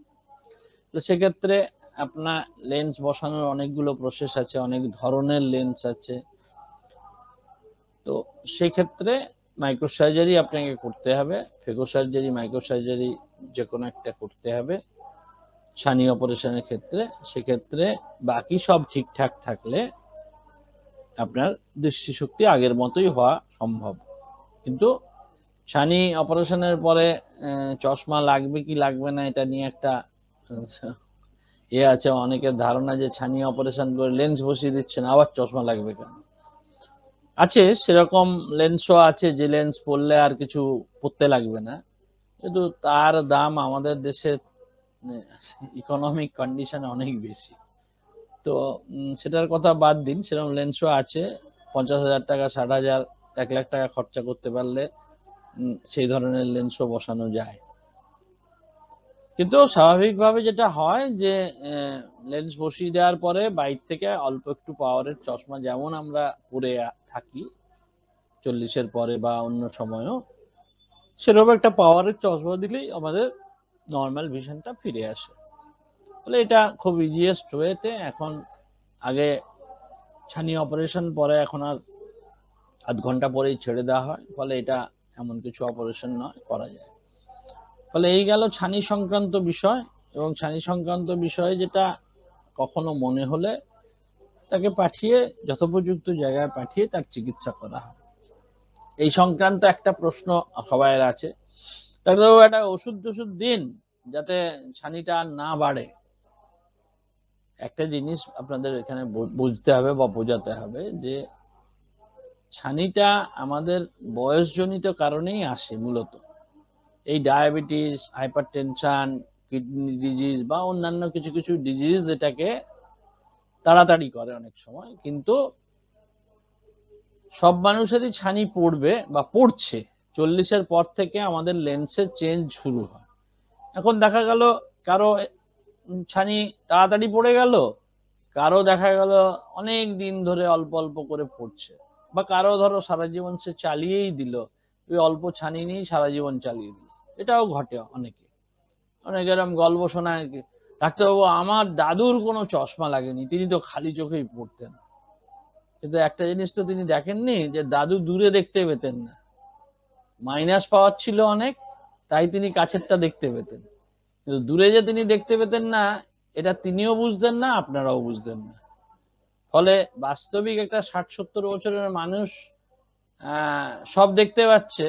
তো সেক্ষেত্রে আপনার লেন্স বসানোর অনেকগুলো প্রসেস আছে অনেক ধরনের লেন্স আছে তো সেক্ষেত্রে মাইক্রো সার্জারি আপনাকে করতে হবে ফেকো সার্জারি মাইক্রো সার্জারি যে কোনো একটা করতে হবে ছানি অপারেশনের ক্ষেত্রে সেক্ষেত্রে বাকি সব ঠিকঠাক থাকলে আপনার দৃষ্টিশক্তি আগের মতোই হওয়া সম্ভব কিন্তু শানি অপারেশনের পরে চশমা লাগবে কি লাগবে না এটা নিয়ে একটা এ ইয়ে আছে অনেকের ধারণা যে ছানি অপারেশন করে লেন্স বসিয়ে দিচ্ছেন আবার চশমা লাগবে কেন আছে সেরকম লেন্সও আছে যে লেন্স পরলে আর কিছু পড়তে লাগবে না কিন্তু তার দাম আমাদের দেশে ইকোনমিক কন্ডিশন অনেক বেশি তো সেটার কথা বাদ দিন সেরকম লেন্সও আছে পঞ্চাশ হাজার টাকা ষাট হাজার এক লাখ টাকা খরচা করতে পারলে সেই ধরনের লেন্সও বসানো যায় কিন্তু স্বাভাবিকভাবে যেটা হয় যে লেন্স বসিয়ে দেওয়ার পরে বাইর থেকে অল্প একটু পাওয়ারের চশমা যেমন আমরা পরে থাকি চল্লিশের পরে বা অন্য সময়ও সেরকম একটা পাওয়ারের চশমা দিলেই আমাদের নর্মাল ভিশনটা ফিরে আসে তাহলে এটা খুব ইজিয়েস্ট ওয়েতে এখন আগে ছানি অপারেশন পরে এখন আর আধ ঘন্টা পরেই ছেড়ে দেওয়া হয় ফলে এটা এমন কিছু অপারেশন নয় করা যায় ফলে এই গেল ছানি সংক্রান্ত বিষয় এবং ছানি সংক্রান্ত বিষয়ে যেটা কখনো মনে হলে তাকে পাঠিয়ে যথোপযুক্ত জায়গায় পাঠিয়ে তার চিকিৎসা করা হয় এই সংক্রান্ত একটা প্রশ্ন সবাইয়ের আছে ডাক্তারবাবু একটা ওষুধ টষুধ দিন যাতে ছানিটা না বাড়ে একটা জিনিস আপনাদের এখানে বুঝতে হবে বা বোঝাতে হবে যে ছানিটা আমাদের বয়সজনিত কারণেই আসে মূলত এই diabetes hypertension kidney disease বা অন্যান্য কিছু কিছু ডিজিজ এটাকে তাড়াতাড়ি করে অনেক সময় কিন্তু সব মানুষেরই ছানি পড়বে বা পড়ছে চল্লিশের পর থেকে আমাদের লেন্সের চেঞ্জ শুরু হয় এখন দেখা গেল কারো ছানি তাড়াতাড়ি পড়ে গেল কারো দেখা গেল অনেক দিন ধরে অল্প অল্প করে পড়ছে বা কারো ধরো সারা জীবন সে চালিয়েই দিল ওই অল্প ছানি নিয়েই সারা জীবন চালিয়ে দিল এটাও ঘটে অনেকে অনেকে এরকম গল্প শোনায় ডাক্তারবাবু আমার দাদুর কোনো চশমা লাগেনি তিনি তো খালি চোখেই পড়তেন কিন্তু একটা জিনিস তো তিনি দেখেননি যে দাদু দূরে দেখতে পেতেন না মাইনাস পাওয়ার ছিল অনেক তাই তিনি কাছেরটা দেখতে পেতেন কিন্তু দূরে যে তিনি দেখতে পেতেন না এটা তিনিও বুঝতেন না আপনারাও বুঝতেন না ফলে বাস্তবিক একটা ষাট সত্তর বছরের মানুষ সব দেখতে পাচ্ছে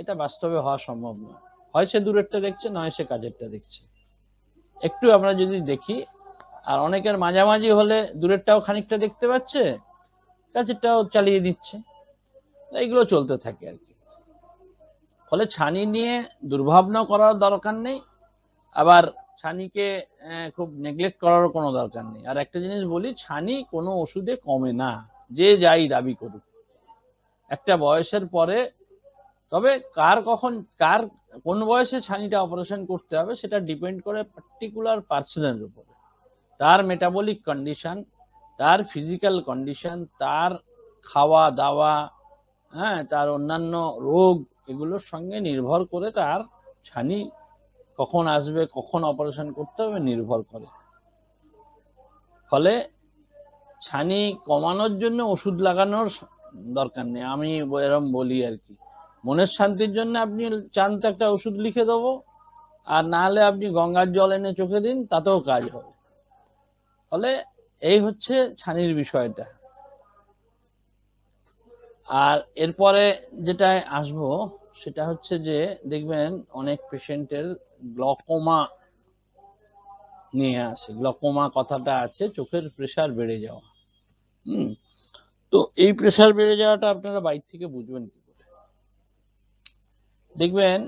এটা বাস্তবে হওয়া সম্ভব নয় হয় সে দূরেরটা দেখছে নয় সে কাজেরটা দেখছে একটু আমরা যদি দেখি আর অনেকের মাঝামাঝি হলে দূরেরটাও খানিকটা দেখতে পাচ্ছে কাজেরটাও চালিয়ে দিচ্ছে এইগুলো চলতে থাকে আর কি ফলে ছানি নিয়ে দুর্ভাবনা করার দরকার নেই আবার ছানিকে খুব নেগলেক্ট করারও কোনো দরকার নেই আর একটা জিনিস বলি ছানি কোনো ওষুধে কমে না যে যাই দাবি করুক একটা বয়সের পরে তবে কার কখন কার কোন বয়সে ছানিটা অপারেশন করতে হবে সেটা ডিপেন্ড করে পার্টিকুলার পার্সনের উপরে তার মেটাবলিক কন্ডিশন তার ফিজিক্যাল কন্ডিশন তার খাওয়া দাওয়া হ্যাঁ তার অন্যান্য রোগ এগুলোর সঙ্গে নির্ভর করে তার ছানি কখন আসবে কখন অপারেশন করতে হবে নির্ভর করে ফলে ছানি কমানোর জন্য ওষুধ লাগানোর দরকার নেই আমি এরম বলি আর কি মনের শান্তির জন্য আপনি চান তো একটা ওষুধ লিখে দেবো আর না হলে আপনি গঙ্গার জল এনে চোখে দিন তাতেও কাজ হবে ফলে এই হচ্ছে ছানির বিষয়টা আর এরপরে যেটা আসবো সেটা হচ্ছে যে দেখবেন অনেক পেশেন্টের গ্লকোমা নিয়ে আসে গ্লকোমা কথাটা আছে চোখের প্রেশার বেড়ে যাওয়া হুম তো এই প্রেশার বেড়ে যাওয়াটা আপনারা বাইর থেকে বুঝবেন কি করে দেখবেন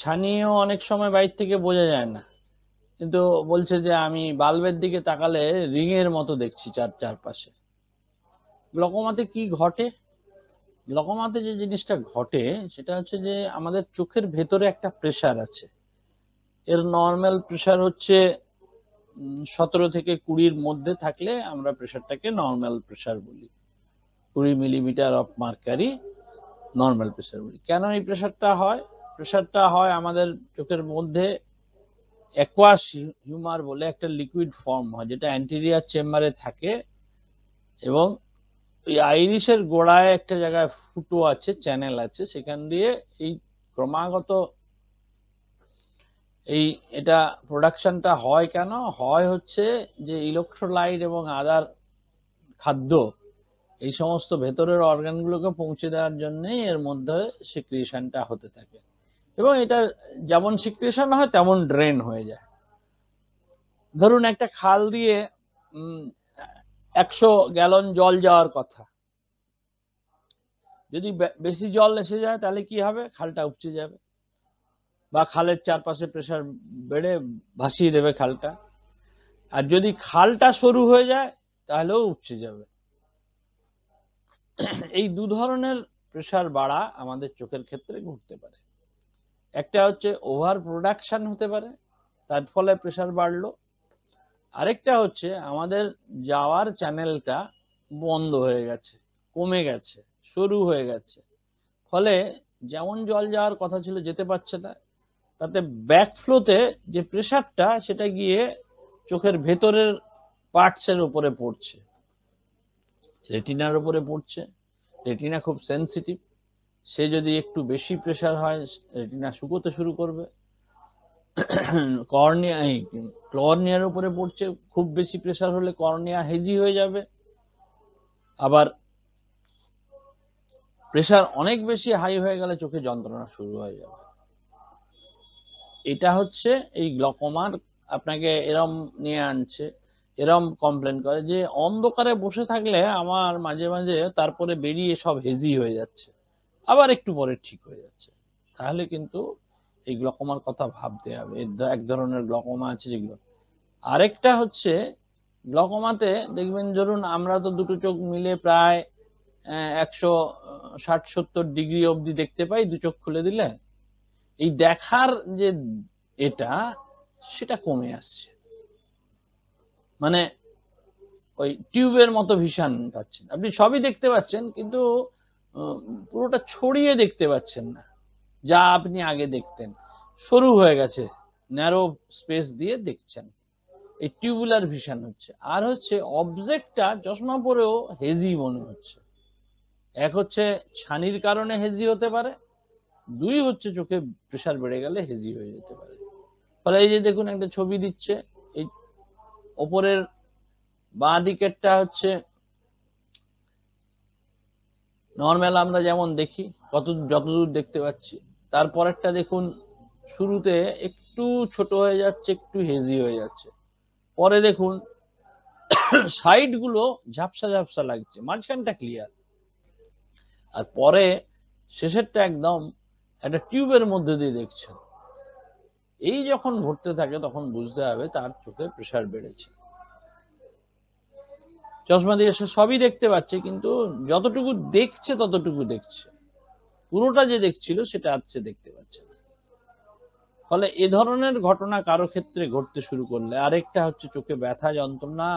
ছানিয়েও অনেক সময় বাইর থেকে বোঝা যায় না কিন্তু বলছে যে আমি বাল্বের দিকে তাকালে রিং এর মতো দেখছি চার চারপাশে গ্লকোমাতে কি ঘটে লকমাতে যে জিনিসটা ঘটে সেটা হচ্ছে যে আমাদের চোখের ভেতরে একটা প্রেশার আছে এর নর্মাল প্রেশার হচ্ছে সতেরো থেকে কুড়ির মধ্যে থাকলে আমরা প্রেশারটাকে নর্মাল প্রেশার বলি কুড়ি millimetre of mercury normal pressure বলি কেন এই প্রেশারটা হয় প্রেশারটা হয় আমাদের চোখের মধ্যে অ্যাকোয়াস হিউমার বলে একটা লিকুইড ফর্ম হয় যেটা অ্যান্টেরিয়ার চেম্বারে থাকে এবং এই আইরিশের গোড়ায় একটা জায়গায় ফুটো আছে চ্যানেল আছে সেখান দিয়ে এই ক্রমাগত এই এটা প্রোডাকশনটা হয় কেন হয় হচ্ছে যে ইলেকট্রোলাইট এবং আদার খাদ্য এই সমস্ত ভেতরের অর্গানগুলোকে পৌঁছে দেওয়ার জন্যেই এর মধ্যে সিক্রিয়েশনটা হতে থাকে এবং এটা যেমন সিক্রিয়েশন হয় তেমন ড্রেন হয়ে যায় ধরুন একটা খাল দিয়ে একশো গ্যালন জল যাওয়ার কথা যদি বেশি জল এসে যায় তাহলে কি হবে খালটা উপচে যাবে বা খালের চারপাশে প্রেশার বেড়ে ভাসিয়ে দেবে খালটা আর যদি খালটা সরু হয়ে যায় তাহলেও উপচে যাবে এই দু ধরনের প্রেশার বাড়া আমাদের চোখের ক্ষেত্রে ঘটতে পারে একটা হচ্ছে ওভার প্রোডাকশন হতে পারে তার ফলে প্রেশার বাড়লো আরেকটা হচ্ছে আমাদের যাওয়ার চ্যানেলটা বন্ধ হয়ে গেছে কমে গেছে সরু হয়ে গেছে ফলে যেমন জল যাওয়ার কথা ছিল যেতে পারছে না তাতে ব্যাকফ্লোতে যে প্রেশারটা সেটা গিয়ে চোখের ভেতরের পার্টসের ওপরে পড়ছে রেটিনার ওপরে পড়ছে রেটিনা খুব সেন্সিটিভ সে যদি একটু বেশি প্রেশার হয় রেটিনা শুকোতে শুরু করবে কর্নিয়া ক্লর্নিয়ার উপরে পড়ছে খুব বেশি প্রেশার হলে কর্নিয়া হেজি হয়ে যাবে আবার প্রেশার অনেক বেশি হাই হয়ে গেলে চোখে যন্ত্রণা শুরু হয়ে যাবে এটা হচ্ছে এই গ্লকোমার আপনাকে এরম নিয়ে আনছে এরম কমপ্লেন করে যে অন্ধকারে বসে থাকলে আমার মাঝে মাঝে তারপরে বেরিয়ে সব হেজি হয়ে যাচ্ছে আবার একটু পরে ঠিক হয়ে যাচ্ছে তাহলে কিন্তু এই গ্লকমার কথা ভাবতে হবে এক ধরনের গ্লকমা আছে যেগুলো আরেকটা হচ্ছে গ্লকমাতে দেখবেন ধরুন আমরা তো দুটো চোখ মিলে প্রায় একশো ষাট সত্তর ডিগ্রি অবধি দেখতে পাই দু চোখ খুলে দিলে এই দেখার যে এটা সেটা কমে আসছে মানে ওই টিউবের মতো ভীষণ পাচ্ছেন আপনি সবই দেখতে পাচ্ছেন কিন্তু পুরোটা ছড়িয়ে দেখতে পাচ্ছেন না যা আপনি আগে দেখতেন সরু হয়ে গেছে ন্যারো স্পেস দিয়ে দেখছেন এই টিউবুলার ভিশন হচ্ছে আর হচ্ছে অবজেক্টটা চশমা পরেও হেজি মনে হচ্ছে এক হচ্ছে ছানির কারণে হেজি হতে পারে দুই হচ্ছে চোখে প্রেশার বেড়ে গেলে হেজি হয়ে যেতে পারে ফলে এই যে দেখুন একটা ছবি দিচ্ছে এই ওপরের বা দিকেরটা হচ্ছে নর্মাল আমরা যেমন দেখি কত যতদূর দেখতে পাচ্ছি তারপরেরটা দেখুন শুরুতে একটু ছোট হয়ে যাচ্ছে একটু হেজি হয়ে যাচ্ছে পরে দেখুন সাইডগুলো ঝাপসা ঝাপসা লাগছে মাঝখানটা ক্লিয়ার আর পরে শেষেরটা একদম একটা টিউবের মধ্যে দিয়ে দেখছেন এই যখন ঘটতে থাকে তখন বুঝতে হবে তার চোখে প্রেশার বেড়েছে চশমা দিয়ে সে সবই দেখতে পাচ্ছে কিন্তু যতটুকু দেখছে ততটুকু দেখছে পুরোটা যে দেখছিল সেটা আর সে দেখতে পাচ্ছে না ফলে এ ধরনের ঘটনা কারো ক্ষেত্রে ঘটতে শুরু করলে আরেকটা হচ্ছে চোখে ব্যথা যন্ত্রণা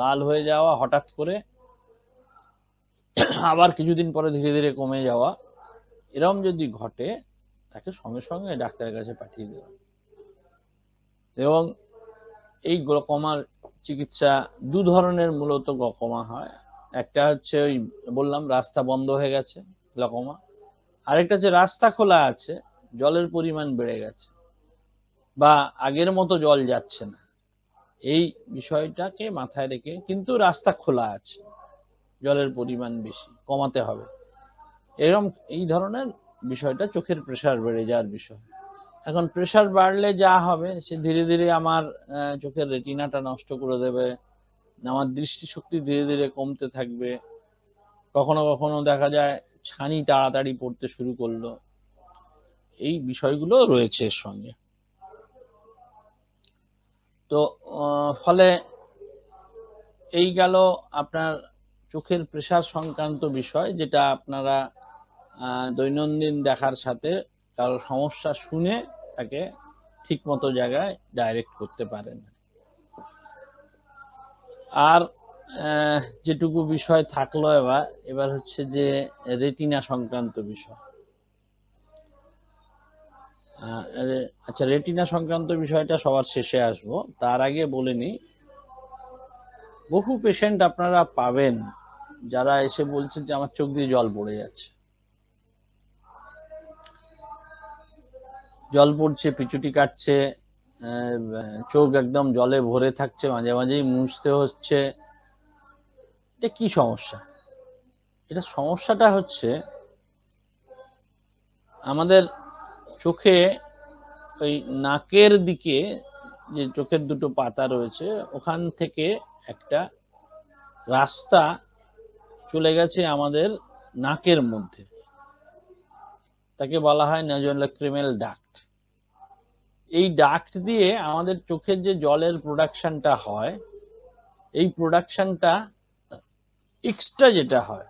লাল হয়ে যাওয়া হঠাৎ করে আবার কিছুদিন পরে ধীরে ধীরে কমে যাওয়া এরম যদি ঘটে তাকে সঙ্গে সঙ্গে ডাক্তারের কাছে পাঠিয়ে দেওয়া এবং এই গ্লকমার চিকিৎসা দু ধরনের মূলত গকমা হয় একটা হচ্ছে ওই বললাম রাস্তা বন্ধ হয়ে গেছে গ্লকমা আরেকটা যে রাস্তা খোলা আছে জলের পরিমাণ বেড়ে গেছে বা আগের মতো জল যাচ্ছে না এই বিষয়টাকে মাথায় রেখে কিন্তু রাস্তা খোলা আছে জলের পরিমাণ বেশি কমাতে হবে এরকম এই ধরনের বিষয়টা চোখের প্রেশার বেড়ে যাওয়ার বিষয় এখন প্রেশার বাড়লে যা হবে সে ধীরে ধীরে আমার চোখের রেটিনাটা নষ্ট করে দেবে আমার দৃষ্টিশক্তি ধীরে ধীরে কমতে থাকবে কখনো কখনো দেখা যায় ছানি তাড়াতাড়ি পড়তে শুরু করলো এই বিষয়গুলো রয়েছে এর সঙ্গে তো ফলে এই গেল আপনার চোখের প্রেশার সংক্রান্ত বিষয় যেটা আপনারা দৈনন্দিন দেখার সাথে কারো সমস্যা শুনে তাকে ঠিকমতো জায়গায় ডাইরেক্ট করতে পারেন আর যেটুকু বিষয় থাকলো এবার এবার হচ্ছে যে রেটিনা সংক্রান্ত বিষয় আচ্ছা রেটিনা সংক্রান্ত বিষয়টা সবার শেষে আসব তার আগে বলে নিই বহু পেশেন্ট আপনারা পাবেন যারা এসে বলছে যে আমার চোখ দিয়ে জল পড়ে যাচ্ছে জল পড়ছে পিচুটি কাটছে চোখ একদম জলে ভরে থাকছে মাঝে মাঝেই মুছতে হচ্ছে এটা কি সমস্যা এটা সমস্যাটা হচ্ছে আমাদের চোখে ওই নাকের দিকে যে চোখের দুটো পাতা রয়েছে ওখান থেকে একটা রাস্তা চলে গেছে আমাদের নাকের মধ্যে তাকে বলা হয় নজরুল ক্রিমেল ডাক্ট এই ডাক্ট দিয়ে আমাদের চোখের যে জলের প্রোডাকশনটা হয় এই প্রোডাকশনটা এক্সট্রা যেটা হয়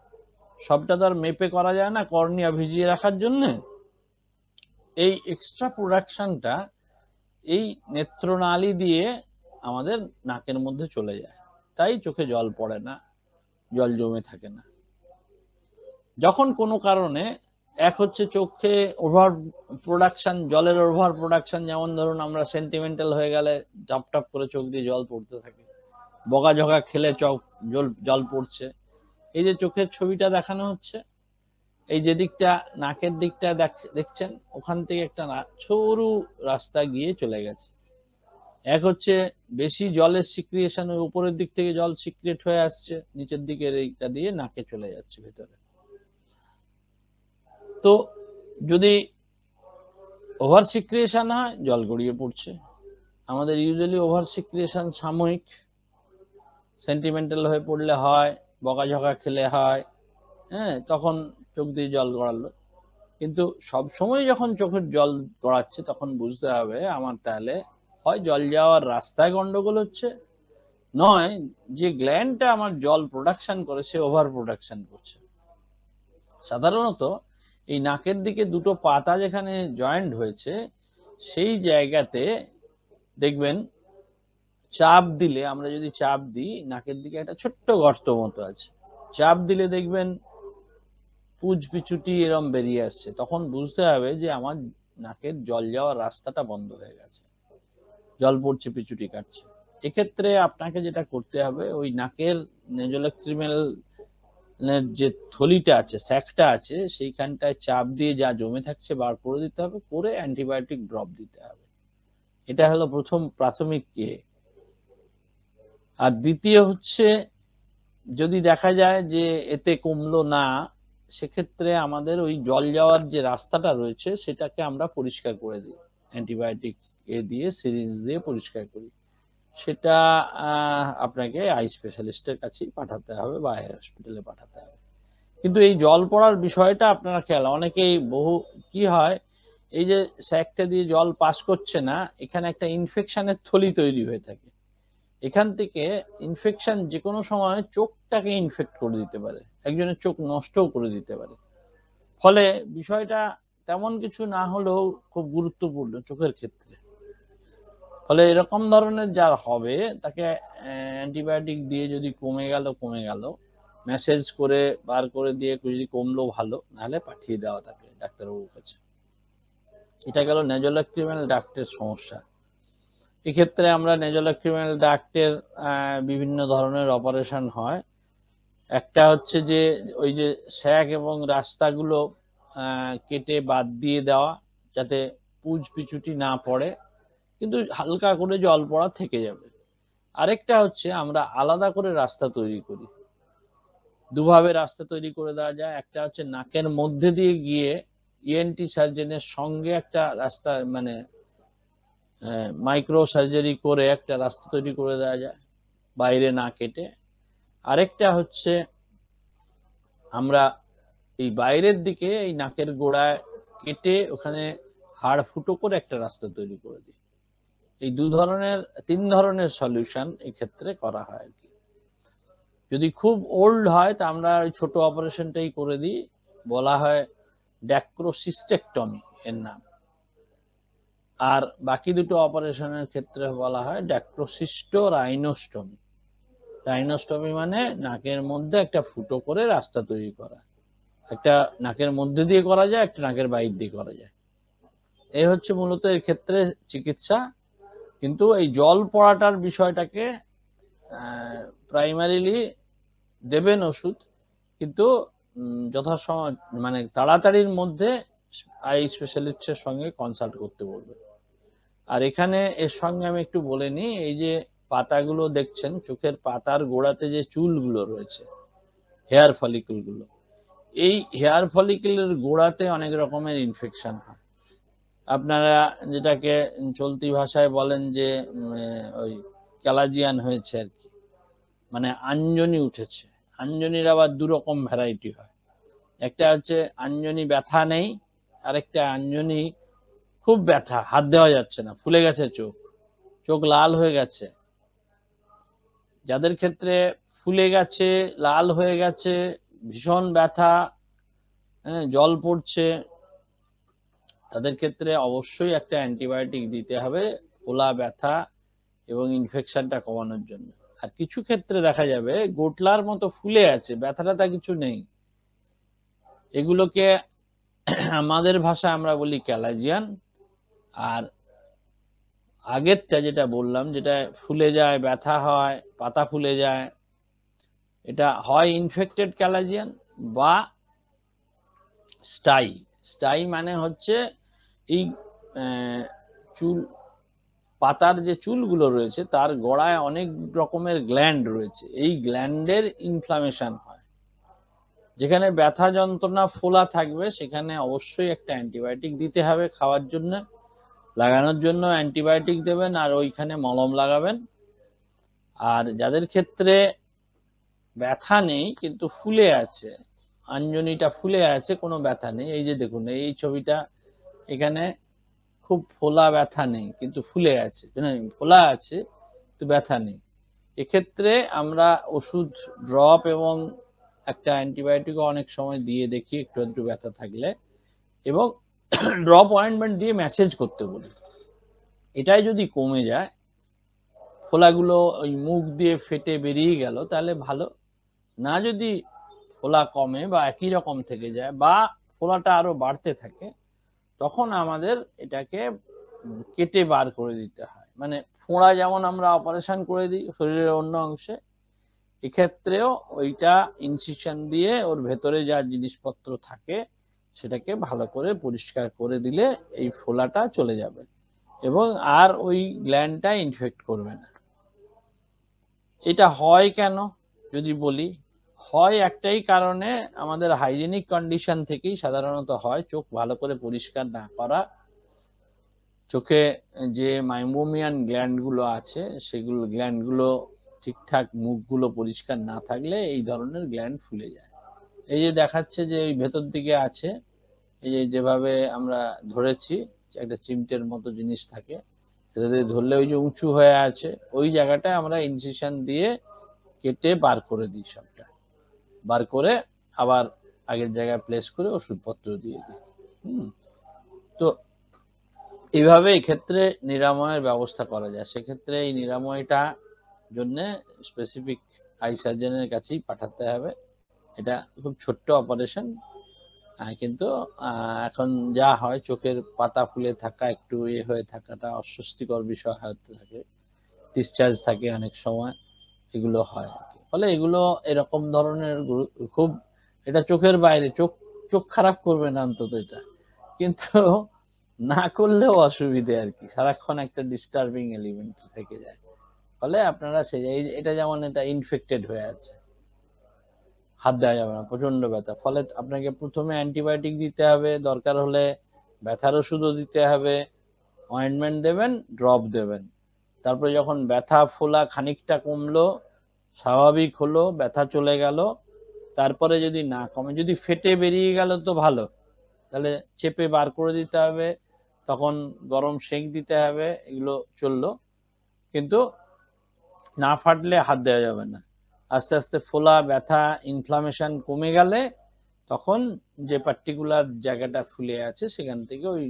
সবটা তো আর মেপে করা যায় না কর্নিয়া ভিজিয়ে রাখার জন্যে এই এক্সট্রা প্রোডাকশনটা এই নেত্রনালী দিয়ে আমাদের নাকের মধ্যে চলে যায় তাই চোখে জল পড়ে না জল জমে থাকে না যখন কোনো কারণে এক হচ্ছে চোখে ওভার প্রোডাকশন জলের ওভার প্রোডাকশন যেমন ধরুন আমরা সেন্টিমেন্টাল হয়ে গেলে টপ টাপ করে চোখ দিয়ে জল পড়তে থাকে বগা জগা খেলে চোখ জল জল পড়ছে এই যে চোখের ছবিটা দেখানো হচ্ছে এই যে দিকটা নাকের দিকটা দেখছেন ওখান থেকে একটা সরু রাস্তা গিয়ে চলে গেছে এক হচ্ছে বেশি জলের সিক্রিয়েশন ওই উপরের দিক থেকে জল সিক্রিয়েট হয়ে আসছে নিচের দিকের এইটা দিয়ে নাকে চলে যাচ্ছে ভেতরে তো যদি ওভার সিক্রিয়েশন হয় জল গড়িয়ে পড়ছে আমাদের ইউজুয়ালি ওভার সিক্রিয়েশন সাময়িক সেন্টিমেন্টাল হয়ে পড়লে হয় বকাঝকা খেলে হয় হ্যাঁ তখন চোখ দিয়ে জল গড়ালো কিন্তু সব সময় যখন চোখের জল গড়াচ্ছে তখন বুঝতে হবে আমার তাহলে হয় জল যাওয়ার রাস্তায় গন্ডগোল হচ্ছে নয় যে গ্ল্যান্ডটা আমার জল প্রোডাকশন করে সে ওভার প্রোডাকশন করছে সাধারণত এই নাকের দিকে দুটো পাতা যেখানে জয়েন্ট হয়েছে সেই জায়গাতে দেখবেন চাপ দিলে আমরা যদি চাপ দিই নাকের দিকে একটা ছোট্ট গর্ত মতো আছে চাপ দিলে দেখবেন পুজ পিচুটি এরম বেরিয়ে আসছে তখন বুঝতে হবে যে আমার নাকের জল যাওয়ার রাস্তাটা বন্ধ হয়ে গেছে জল পড়ছে পিচুটি কাটছে এক্ষেত্রে আপনাকে যেটা করতে হবে ওই নাকের নেজোলেক্রিমেল যে থলিটা আছে স্যাকটা আছে সেইখানটায় চাপ দিয়ে যা জমে থাকছে বার করে দিতে হবে করে অ্যান্টিবায়োটিক ড্রপ দিতে হবে এটা হলো প্রথম প্রাথমিক কে ইয়ে। আর দ্বিতীয় হচ্ছে যদি দেখা যায় যে এতে কমলো না সেক্ষেত্রে আমাদের ওই জল যাওয়ার যে রাস্তাটা রয়েছে সেটাকে আমরা পরিষ্কার করে দিই অ্যান্টিবায়োটিক এ দিয়ে সিরিঞ্জ দিয়ে পরিষ্কার করি সেটা আপনাকে আই স্পেশালিস্টের কাছেই পাঠাতে হবে বা আই হসপিটালে পাঠাতে হবে কিন্তু এই জল পড়ার বিষয়টা আপনারা খেয়াল অনেকেই বহু কি হয় এই যে স্যাকটা দিয়ে জল পাস করছে না এখানে একটা ইনফেকশনের থলি তৈরি হয়ে থাকে এখান থেকে ইনফেকশন যে কোনো সময় চোখটাকে ইনফেক্ট করে দিতে পারে একজনের চোখ নষ্টও করে দিতে পারে ফলে বিষয়টা তেমন কিছু না হলেও খুব গুরুত্বপূর্ণ চোখের ক্ষেত্রে ফলে এরকম ধরনের যার হবে তাকে অ্যান্টিবায়োটিক দিয়ে যদি কমে গেল কমে গেল মেসেজ করে বার করে দিয়ে যদি কমলো ভালো নাহলে পাঠিয়ে দেওয়া তাকে ডাক্তারবাবুর কাছে এটা গেল নেজোলাক্রিমেল ডাক্তারের সমস্যা এক্ষেত্রে আমরা নেজলা ক্রিমিনাল ডাক্টের বিভিন্ন ধরনের অপারেশন হয় একটা হচ্ছে যে ওই যে স্যাক এবং রাস্তাগুলো কেটে বাদ দিয়ে দেওয়া যাতে পুজ পিছুটি না পড়ে কিন্তু হালকা করে জল পড়া থেকে যাবে আরেকটা হচ্ছে আমরা আলাদা করে রাস্তা তৈরি করি দুভাবে রাস্তা তৈরি করে দেওয়া যায় একটা হচ্ছে নাকের মধ্যে দিয়ে গিয়ে ইএনটি e সার্জেনের সঙ্গে একটা রাস্তা মানে মাইক্রো সার্জারি করে একটা রাস্তা তৈরি করে দেওয়া যায় বাইরে না কেটে আরেকটা হচ্ছে আমরা এই বাইরের দিকে এই নাকের গোড়ায় কেটে ওখানে হাড় ফুটো করে একটা রাস্তা তৈরি করে দিই এই দু ধরনের তিন ধরনের সলিউশন ক্ষেত্রে করা হয় আর কি যদি খুব ওল্ড হয় তা আমরা ছোট অপারেশনটাই করে দিই বলা হয় ড্যাক্রোসিস্টেকটমি এর নাম আর বাকি দুটো অপারেশনের ক্ষেত্রে বলা হয় ডাক্টোসিস্ট রাইনোস্টমি রাইনোস্টমি মানে নাকের মধ্যে একটা ফুটো করে রাস্তা তৈরি করা একটা নাকের মধ্যে দিয়ে করা যায় একটা নাকের বাইর দিয়ে করা যায় এই হচ্ছে মূলত এর ক্ষেত্রে চিকিৎসা কিন্তু এই জল পড়াটার বিষয়টাকে প্রাইমারিলি দেবেন ওষুধ কিন্তু যথাসময় মানে তাড়াতাড়ির মধ্যে আই স্পেশালিস্টের সঙ্গে কনসাল্ট করতে বলবেন আর এখানে এর সঙ্গে আমি একটু বলে নিই এই যে পাতাগুলো দেখছেন চোখের পাতার গোড়াতে যে চুলগুলো রয়েছে হেয়ার ফলিকুলগুলো এই হেয়ার ফলিকুলের গোড়াতে অনেক রকমের ইনফেকশন হয় আপনারা যেটাকে চলতি ভাষায় বলেন যে ওই ক্যালাজিয়ান হয়েছে আর কি মানে আঞ্জনি উঠেছে আঞ্জনির আবার দুরকম ভ্যারাইটি হয় একটা হচ্ছে আঞ্জনি ব্যথা নেই আরেকটা আঞ্জনি খুব ব্যথা হাত দেওয়া যাচ্ছে না ফুলে গেছে চোখ চোখ লাল হয়ে গেছে যাদের ক্ষেত্রে ফুলে গেছে লাল হয়ে গেছে ভীষণ ব্যথা হ্যাঁ, জল পড়ছে তাদের ক্ষেত্রে অবশ্যই একটা অ্যান্টিবায়োটিক দিতে হবে ফোলা ব্যথা এবং ইনফেকশনটা কমানোর জন্য আর কিছু ক্ষেত্রে দেখা যাবে গোটলার মতো ফুলে আছে ব্যথাটা তা কিছু নেই এগুলোকে আমাদের ভাষা আমরা বলি ক্যালাজিয়ান আর আগেরটা যেটা বললাম যেটা ফুলে যায় ব্যথা হয় পাতা ফুলে যায় এটা হয় ইনফেক্টেড ক্যালাজিয়ান বা স্টাই স্টাই মানে হচ্ছে এই চুল পাতার যে চুলগুলো রয়েছে তার গড়ায় অনেক রকমের গ্ল্যান্ড রয়েছে এই গ্ল্যান্ডের ইনফ্লামেশন হয় যেখানে ব্যথা যন্ত্রণা ফোলা থাকবে সেখানে অবশ্যই একটা অ্যান্টিবায়োটিক দিতে হবে খাওয়ার জন্য লাগানোর জন্য অ্যান্টিবায়োটিক দেবেন আর ওইখানে মলম লাগাবেন আর যাদের ক্ষেত্রে ব্যথা নেই কিন্তু ফুলে আছে আঞ্জনিটা ফুলে আছে কোনো ব্যথা নেই এই যে দেখুন এই ছবিটা এখানে খুব ফোলা ব্যথা নেই কিন্তু ফুলে আছে মানে ফোলা আছে তো ব্যথা নেই এক্ষেত্রে আমরা ওষুধ ড্রপ এবং একটা অ্যান্টিবায়োটিকও অনেক সময় দিয়ে দেখি একটু একটু ব্যথা থাকলে এবং ড্রপ অয়েন্টমেন্ট দিয়ে ম্যাসেজ করতে বলি এটাই যদি কমে যায় ফোলাগুলো ওই মুখ দিয়ে ফেটে বেরিয়ে গেল তাহলে ভালো না যদি ফোলা কমে বা একই রকম থেকে যায় বা ফোলাটা আরও বাড়তে থাকে তখন আমাদের এটাকে কেটে বার করে দিতে হয় মানে ফোঁড়া যেমন আমরা অপারেশন করে দিই শরীরের অন্য অংশে এক্ষেত্রেও ওইটা ইনসিশন দিয়ে ওর ভেতরে যা জিনিসপত্র থাকে সেটাকে ভালো করে পরিষ্কার করে দিলে এই ফোলাটা চলে যাবে এবং আর ওই গ্ল্যান্ডটা ইনফেক্ট করবে না এটা হয় কেন যদি বলি হয় একটাই কারণে আমাদের হাইজেনিক কন্ডিশন থেকেই সাধারণত হয় চোখ ভালো করে পরিষ্কার না করা চোখে যে মাইমোমিয়ান গ্ল্যান্ডগুলো আছে সেগুলো গ্ল্যান্ডগুলো ঠিকঠাক মুখগুলো পরিষ্কার না থাকলে এই ধরনের গ্ল্যান্ড ফুলে যায় এই যে দেখাচ্ছে যে এই ভেতর দিকে আছে এই যে যেভাবে আমরা ধরেছি একটা চিমটের মতো জিনিস থাকে সেটা দিয়ে ধরলে ওই যে উঁচু হয়ে আছে ওই জায়গাটায় আমরা ইনসিশন দিয়ে কেটে বার করে দিই সবটা বার করে আবার আগের জায়গায় প্লেস করে ওষুধপত্র দিয়ে দিই হুম তো এইভাবে ক্ষেত্রে নিরাময়ের ব্যবস্থা করা যায় সেক্ষেত্রে এই নিরাময়টা জন্যে স্পেসিফিক আই সার্জনের কাছেই পাঠাতে হবে এটা খুব ছোট্ট অপারেশন কিন্তু এখন যা হয় চোখের পাতা ফুলে থাকা একটু ইয়ে হয়ে থাকাটা অস্বস্তিকর বিষয় হয়তো থাকে ডিসচার্জ থাকে অনেক সময় এগুলো হয় ফলে এগুলো এরকম ধরনের খুব এটা চোখের বাইরে চোখ চোখ খারাপ করবে না অন্তত এটা কিন্তু না করলেও অসুবিধে আর কি সারাক্ষণ একটা ডিস্টার্বিং এলিমেন্ট থেকে যায় ফলে আপনারা সেই এটা যেমন এটা ইনফেক্টেড হয়ে আছে হাত দেওয়া যাবে না প্রচন্ড ব্যথা ফলে আপনাকে প্রথমে অ্যান্টিবায়োটিক দিতে হবে দরকার হলে ব্যথার ওষুধও দিতে হবে অয়েন্টমেন্ট দেবেন ড্রপ দেবেন তারপরে যখন ব্যথা ফোলা খানিকটা কমলো স্বাভাবিক হলো ব্যথা চলে গেল তারপরে যদি না কমে যদি ফেটে বেরিয়ে গেল তো ভালো তাহলে চেপে বার করে দিতে হবে তখন গরম সেঁক দিতে হবে এগুলো চললো কিন্তু না ফাটলে হাত দেওয়া যাবে না আস্তে আস্তে ফোলা ব্যথা ইনফ্লামেশন কমে গেলে তখন যে পার্টিকুলার জায়গাটা ফুলে আছে সেখান থেকে ওই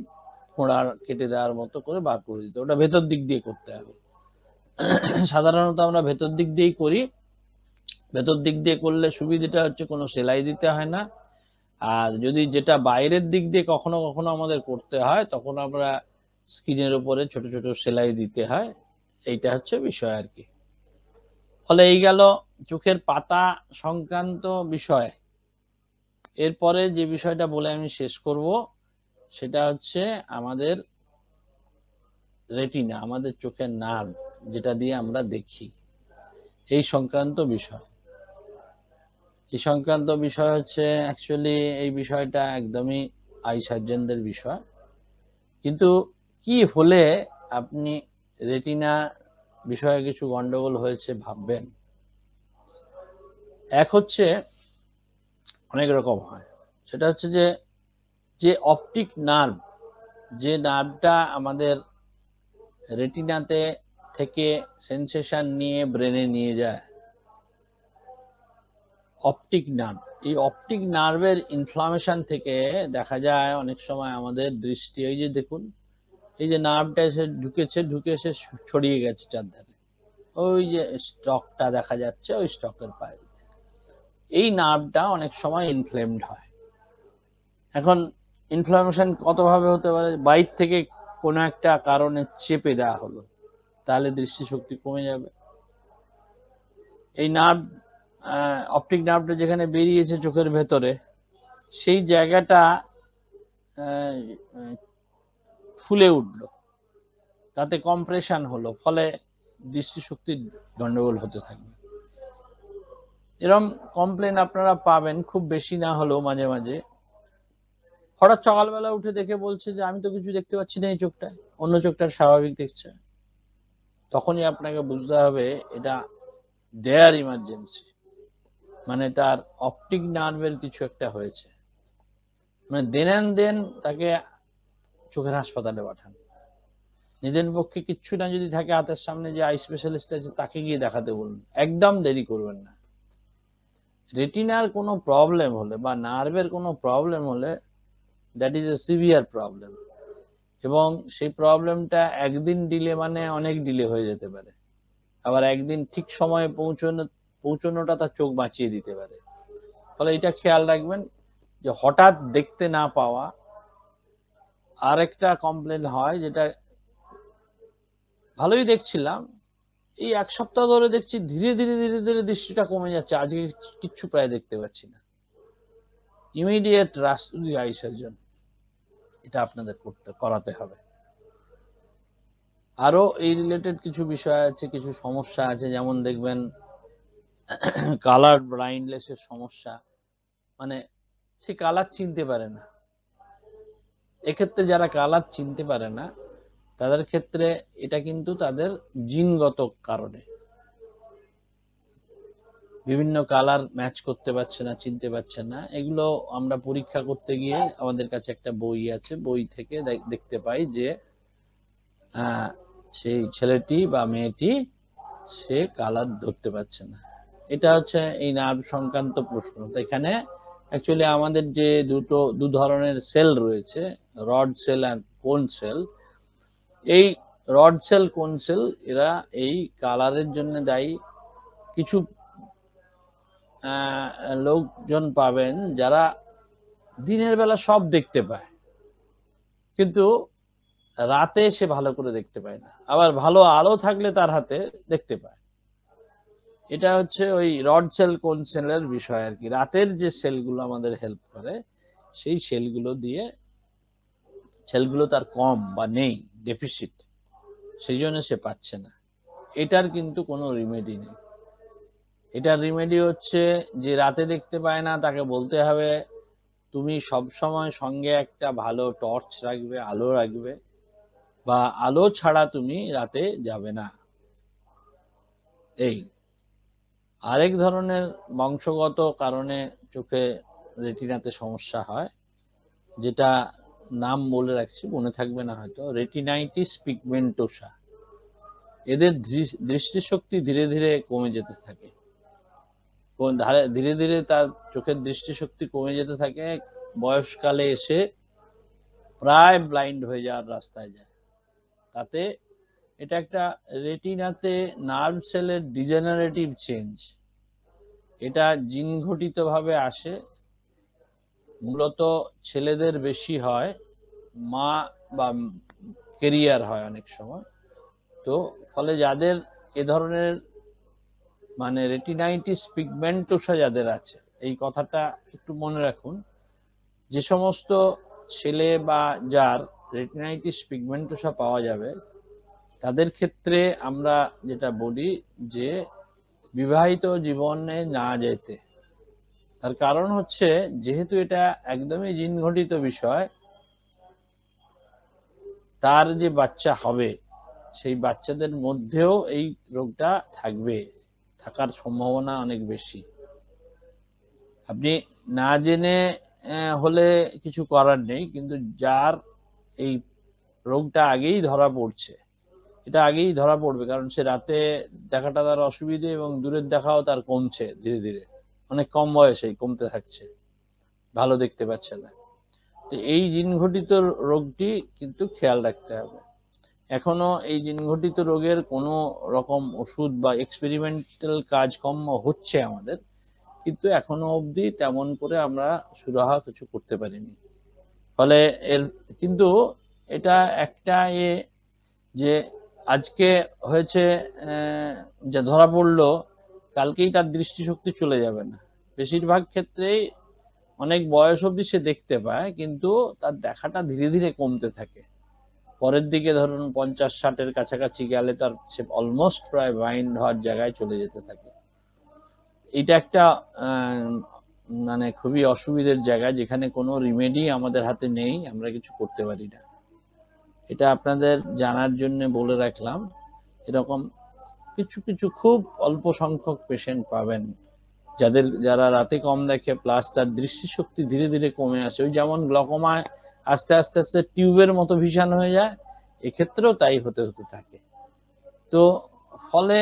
ফোঁড়া কেটে দেওয়ার মতো করে বার করে দিতে ওটা ভেতর দিক দিয়ে করতে হবে সাধারণত আমরা ভেতর দিক দিয়েই করি ভেতর দিক দিয়ে করলে সুবিধাটা হচ্ছে কোনো সেলাই দিতে হয় না আর যদি যেটা বাইরের দিক দিয়ে কখনো কখনো আমাদের করতে হয় তখন আমরা স্কিনের উপরে ছোট ছোট সেলাই দিতে হয় এইটা হচ্ছে বিষয় আর কি ফলে এই গেল চোখের পাতা সংক্রান্ত বিষয় এরপরে যে বিষয়টা বলে আমি শেষ করব সেটা হচ্ছে আমাদের রেটিনা আমাদের চোখের নার্ভ যেটা দিয়ে আমরা দেখি এই সংক্রান্ত বিষয় এই সংক্রান্ত বিষয় হচ্ছে অ্যাকচুয়ালি এই বিষয়টা একদমই আই সার্জনদের বিষয় কিন্তু কি হলে আপনি রেটিনা বিষয়ে কিছু গন্ডগোল হয়েছে ভাববেন এক হচ্ছে অনেক রকম হয় সেটা হচ্ছে যে যে অপটিক নার্ভ যে নার্ভটা আমাদের রেটিনাতে থেকে সেন্সেশন নিয়ে ব্রেনে নিয়ে যায় অপটিক নার্ভ এই অপটিক নার্ভের ইনফ্লামেশন থেকে দেখা যায় অনেক সময় আমাদের দৃষ্টি ওই যে দেখুন এই যে নার্ভটা এসে ঢুকেছে ঢুকে এসে ছড়িয়ে গেছে চারধারে ওই যে স্টকটা দেখা যাচ্ছে ওই স্টকের পায়ে এই নার্ভটা অনেক সময় ইনফ্লেমড হয় এখন ইনফ্লামেশন কতভাবে হতে পারে বাইর থেকে কোনো একটা কারণে চেপে দেওয়া হলো তাহলে দৃষ্টিশক্তি কমে যাবে এই নার্ভ অপটিক নার্ভটা যেখানে বেরিয়েছে চোখের ভেতরে সেই জায়গাটা ফুলে উঠল তাতে কম্প্রেশন হলো ফলে দৃষ্টিশক্তির গন্ডগোল হতে থাকবে এরম কমপ্লেন আপনারা পাবেন খুব বেশি না হলেও মাঝে মাঝে হঠাৎ সকালবেলা উঠে দেখে বলছে যে আমি তো কিছু দেখতে পাচ্ছি না এই চোখটা অন্য চোখটা স্বাভাবিক দেখছে তখনই আপনাকে বুঝতে হবে এটা দেয়ার ইমার্জেন্সি মানে তার অপটিক নার্ভের কিছু একটা হয়েছে মানে দেন দেন তাকে চোখের হাসপাতালে পাঠান নিজের পক্ষে কিচ্ছু না যদি থাকে হাতের সামনে যে আই স্পেশালিস্ট আছে তাকে গিয়ে দেখাতে বলুন একদম দেরি করবেন না রেটিনার কোনো প্রবলেম হলে বা নার্ভের কোনো প্রবলেম হলে that is a severe problem এবং সেই প্রবলেমটা একদিন ডিলে মানে অনেক ডিলে হয়ে যেতে পারে আবার একদিন ঠিক সময়ে পৌঁছানো পৌঁছানোটা তার চোখ বাঁচিয়ে দিতে পারে ফলে এটা খেয়াল রাখবেন যে হঠাৎ দেখতে না পাওয়া আরেকটা কমপ্লেন হয় যেটা ভালোই দেখছিলাম এই এক সপ্তাহ ধরে দেখছি ধীরে ধীরে ধীরে ধীরে দৃষ্টিটা কমে যাচ্ছে আজকে কিচ্ছু প্রায় দেখতে পাচ্ছি না ইমিডিয়েট রাষ্ট্রীয় আইসের জন্য এটা আপনাদের করতে করাতে হবে আরো এই রিলেটেড কিছু বিষয় আছে কিছু সমস্যা আছে যেমন দেখবেন কালার ব্লাইন্ডলেসের সমস্যা মানে সে কালার চিনতে পারে না এক্ষেত্রে যারা কালার চিনতে পারে না তাদের ক্ষেত্রে এটা কিন্তু তাদের জিনগত কারণে বিভিন্ন কালার ম্যাচ করতে পারছে না চিনতে পারছে না এগুলো আমরা পরীক্ষা করতে গিয়ে আমাদের কাছে একটা বই আছে বই থেকে দেখতে পাই যে সেই ছেলেটি বা মেয়েটি সে কালার ধরতে পারছে না এটা হচ্ছে এই নার্ভ সংক্রান্ত প্রশ্ন তো এখানে অ্যাকচুয়ালি আমাদের যে দুটো দু ধরনের সেল রয়েছে rod cell and cone cell এই রড সেল কোন সেল এরা এই কালারের জন্য দায়ী কিছু লোকজন পাবেন যারা দিনের বেলা সব দেখতে পায় কিন্তু রাতে সে ভালো করে দেখতে পায় না আবার ভালো আলো থাকলে তার হাতে দেখতে পায় এটা হচ্ছে ওই রড সেল কোন সেলের বিষয় আর কি রাতের যে সেলগুলো আমাদের হেল্প করে সেই সেলগুলো দিয়ে সেলগুলো তার কম বা নেই ডেফিসিট সেই জন্য সে পাচ্ছে না এটার কিন্তু কোনো রিমেডি নেই এটার রিমেডি হচ্ছে যে রাতে দেখতে পায় না তাকে বলতে হবে তুমি সব সময় সঙ্গে একটা ভালো টর্চ রাখবে আলো রাখবে বা আলো ছাড়া তুমি রাতে যাবে না এই আরেক ধরনের বংশগত কারণে চোখে রেটিনাতে সমস্যা হয় যেটা নাম বলে রাখছি মনে থাকবে না হয়তো রেটিনাইটিস পিগমেন্টোসা এদের দৃষ্টিশক্তি ধীরে ধীরে কমে যেতে থাকে ধীরে ধীরে তার চোখের দৃষ্টিশক্তি কমে যেতে থাকে বয়সকালে এসে প্রায় ব্লাইন্ড হয়ে যাওয়ার রাস্তায় যায় তাতে এটা একটা রেটিনাতে নার্ভ সেলের ডিজেনারেটিভ চেঞ্জ এটা জিনঘটিতভাবে আসে মূলত ছেলেদের বেশি হয় মা বা কেরিয়ার হয় অনেক সময় তো ফলে যাদের এ ধরনের মানে রেটিনাইটিস পিগমেন্টোসা যাদের আছে এই কথাটা একটু মনে রাখুন যে সমস্ত ছেলে বা যার রেটিনাইটিস পিগমেন্টোসা পাওয়া যাবে তাদের ক্ষেত্রে আমরা যেটা বলি যে বিবাহিত জীবনে না যেতে তার কারণ হচ্ছে যেহেতু এটা একদমই জিনঘটিত বিষয় তার যে বাচ্চা হবে সেই বাচ্চাদের মধ্যেও এই রোগটা থাকবে থাকার সম্ভাবনা অনেক বেশি আপনি না জেনে হলে কিছু করার নেই কিন্তু যার এই রোগটা আগেই ধরা পড়ছে এটা আগেই ধরা পড়বে কারণ সে রাতে দেখাটা তার অসুবিধে এবং দূরের দেখাও তার কমছে ধীরে ধীরে অনেক কম বয়সেই কমতে থাকছে ভালো দেখতে পাচ্ছে না তো এই জিনঘটিত রোগটি কিন্তু খেয়াল রাখতে হবে এখনো এই জিনঘটিত রোগের কোনো রকম ওষুধ বা এক্সপেরিমেন্টাল কাজকর্ম হচ্ছে আমাদের কিন্তু এখনো অবধি তেমন করে আমরা সুরাহা কিছু করতে পারিনি ফলে এর কিন্তু এটা একটা এ যে আজকে হয়েছে যে ধরা পড়লো কালকেই তার দৃষ্টিশক্তি চলে যাবে না বেশিরভাগ ক্ষেত্রেই অনেক বয়স অবধি সে দেখতে পায় কিন্তু তার দেখাটা ধীরে ধীরে কমতে থাকে পরের দিকে ধরুন পঞ্চাশ ষাটের কাছাকাছি গেলে তার সে অলমোস্ট প্রায় ব্লাইন্ড হওয়ার জায়গায় চলে যেতে থাকে এটা একটা মানে খুবই অসুবিধের জায়গা যেখানে কোনো রিমেডি আমাদের হাতে নেই আমরা কিছু করতে পারি না এটা আপনাদের জানার জন্য বলে রাখলাম এরকম কিছু কিছু খুব অল্প সংখ্যক পেশেন্ট পাবেন যাদের যারা রাতে কম দেখে প্লাস তার দৃষ্টিশক্তি ধীরে ধীরে কমে আসে ওই যেমন গ্লকমায় আস্তে আস্তে আস্তে টিউবের মতো ভিশন হয়ে যায় এক্ষেত্রেও তাই হতে হতে থাকে তো ফলে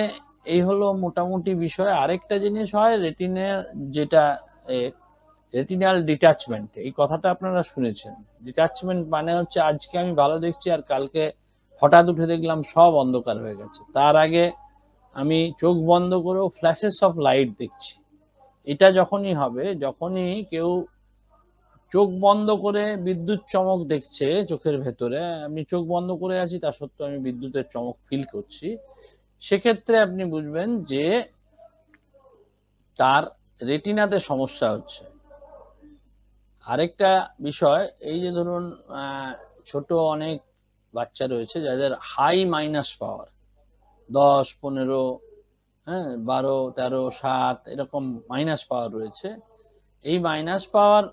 এই হলো মোটামুটি বিষয় আরেকটা জিনিস হয় রেটিনের যেটা রেটিনাল ডিট্যাচমেন্ট এই কথাটা আপনারা শুনেছেন ডিট্যাচমেন্ট মানে হচ্ছে আজকে আমি ভালো দেখছি আর কালকে হঠাৎ উঠে দেখলাম সব অন্ধকার হয়ে গেছে তার আগে আমি চোখ বন্ধ করেও ফ্ল্যাশেস অফ লাইট দেখছি এটা যখনই হবে যখনই কেউ চোখ বন্ধ করে বিদ্যুৎ চমক দেখছে চোখের ভেতরে আমি চোখ বন্ধ করে আছি তা সত্ত্বেও আমি বিদ্যুতের চমক ফিল করছি সেক্ষেত্রে আপনি বুঝবেন যে তার রেটিনাতে সমস্যা হচ্ছে আরেকটা বিষয় এই যে ধরুন ছোট অনেক বাচ্চা রয়েছে যাদের হাই মাইনাস পাওয়ার দশ পনেরো হ্যাঁ বারো তেরো সাত এরকম মাইনাস পাওয়ার রয়েছে এই মাইনাস পাওয়ার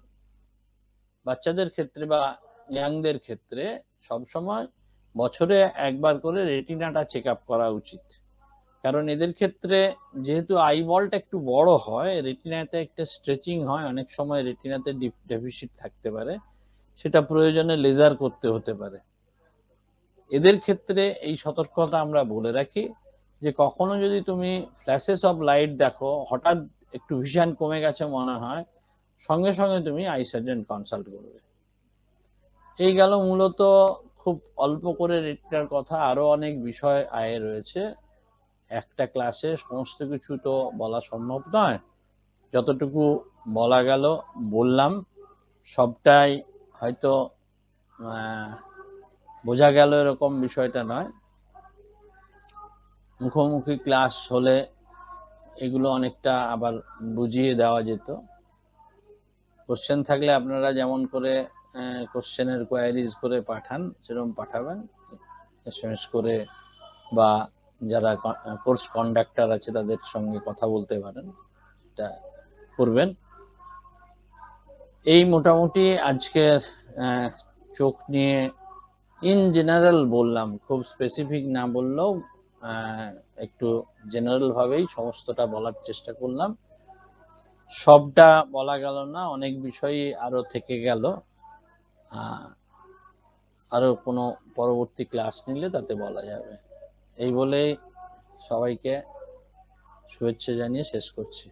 বাচ্চাদের ক্ষেত্রে বা ইয়াংদের ক্ষেত্রে সবসময় বছরে একবার করে রেটিনাটা চেক আপ করা উচিত কারণ এদের ক্ষেত্রে যেহেতু বলটা একটু বড় হয় রেটিনাতে একটা স্ট্রেচিং হয় অনেক সময় রেটিনাতে ডেফিসিট থাকতে পারে সেটা প্রয়োজনে লেজার করতে হতে পারে এদের ক্ষেত্রে এই সতর্কতা আমরা বলে রাখি যে কখনো যদি তুমি ফ্ল্যাশেস অফ লাইট দেখো হঠাৎ একটু ভিশন কমে গেছে মনে হয় সঙ্গে সঙ্গে তুমি আই সার্জেন্ট কনসাল্ট করবে এই গেল মূলত খুব অল্প করে রেটটার কথা আরো অনেক বিষয় আয়ে রয়েছে একটা ক্লাসে সমস্ত কিছু তো বলা সম্ভব নয় যতটুকু বলা গেল বললাম সবটাই হয়তো বোঝা গেল এরকম বিষয়টা নয় মুখোমুখি ক্লাস হলে এগুলো অনেকটা আবার বুঝিয়ে দেওয়া যেত কোশ্চেন থাকলে আপনারা যেমন করে কোশ্চেনের কোয়ারিজ করে পাঠান সেরকম পাঠাবেন এস করে বা যারা কোর্স কন্ডাক্টর আছে তাদের সঙ্গে কথা বলতে পারেন এটা করবেন এই মোটামুটি আজকের চোখ নিয়ে ইন জেনারেল বললাম খুব স্পেসিফিক না বললেও একটু জেনারেলভাবেই সমস্তটা বলার চেষ্টা করলাম সবটা বলা গেল না অনেক বিষয়ই আরও থেকে গেল আরও কোনো পরবর্তী ক্লাস নিলে তাতে বলা যাবে এই বলেই সবাইকে শুভেচ্ছা জানিয়ে শেষ করছি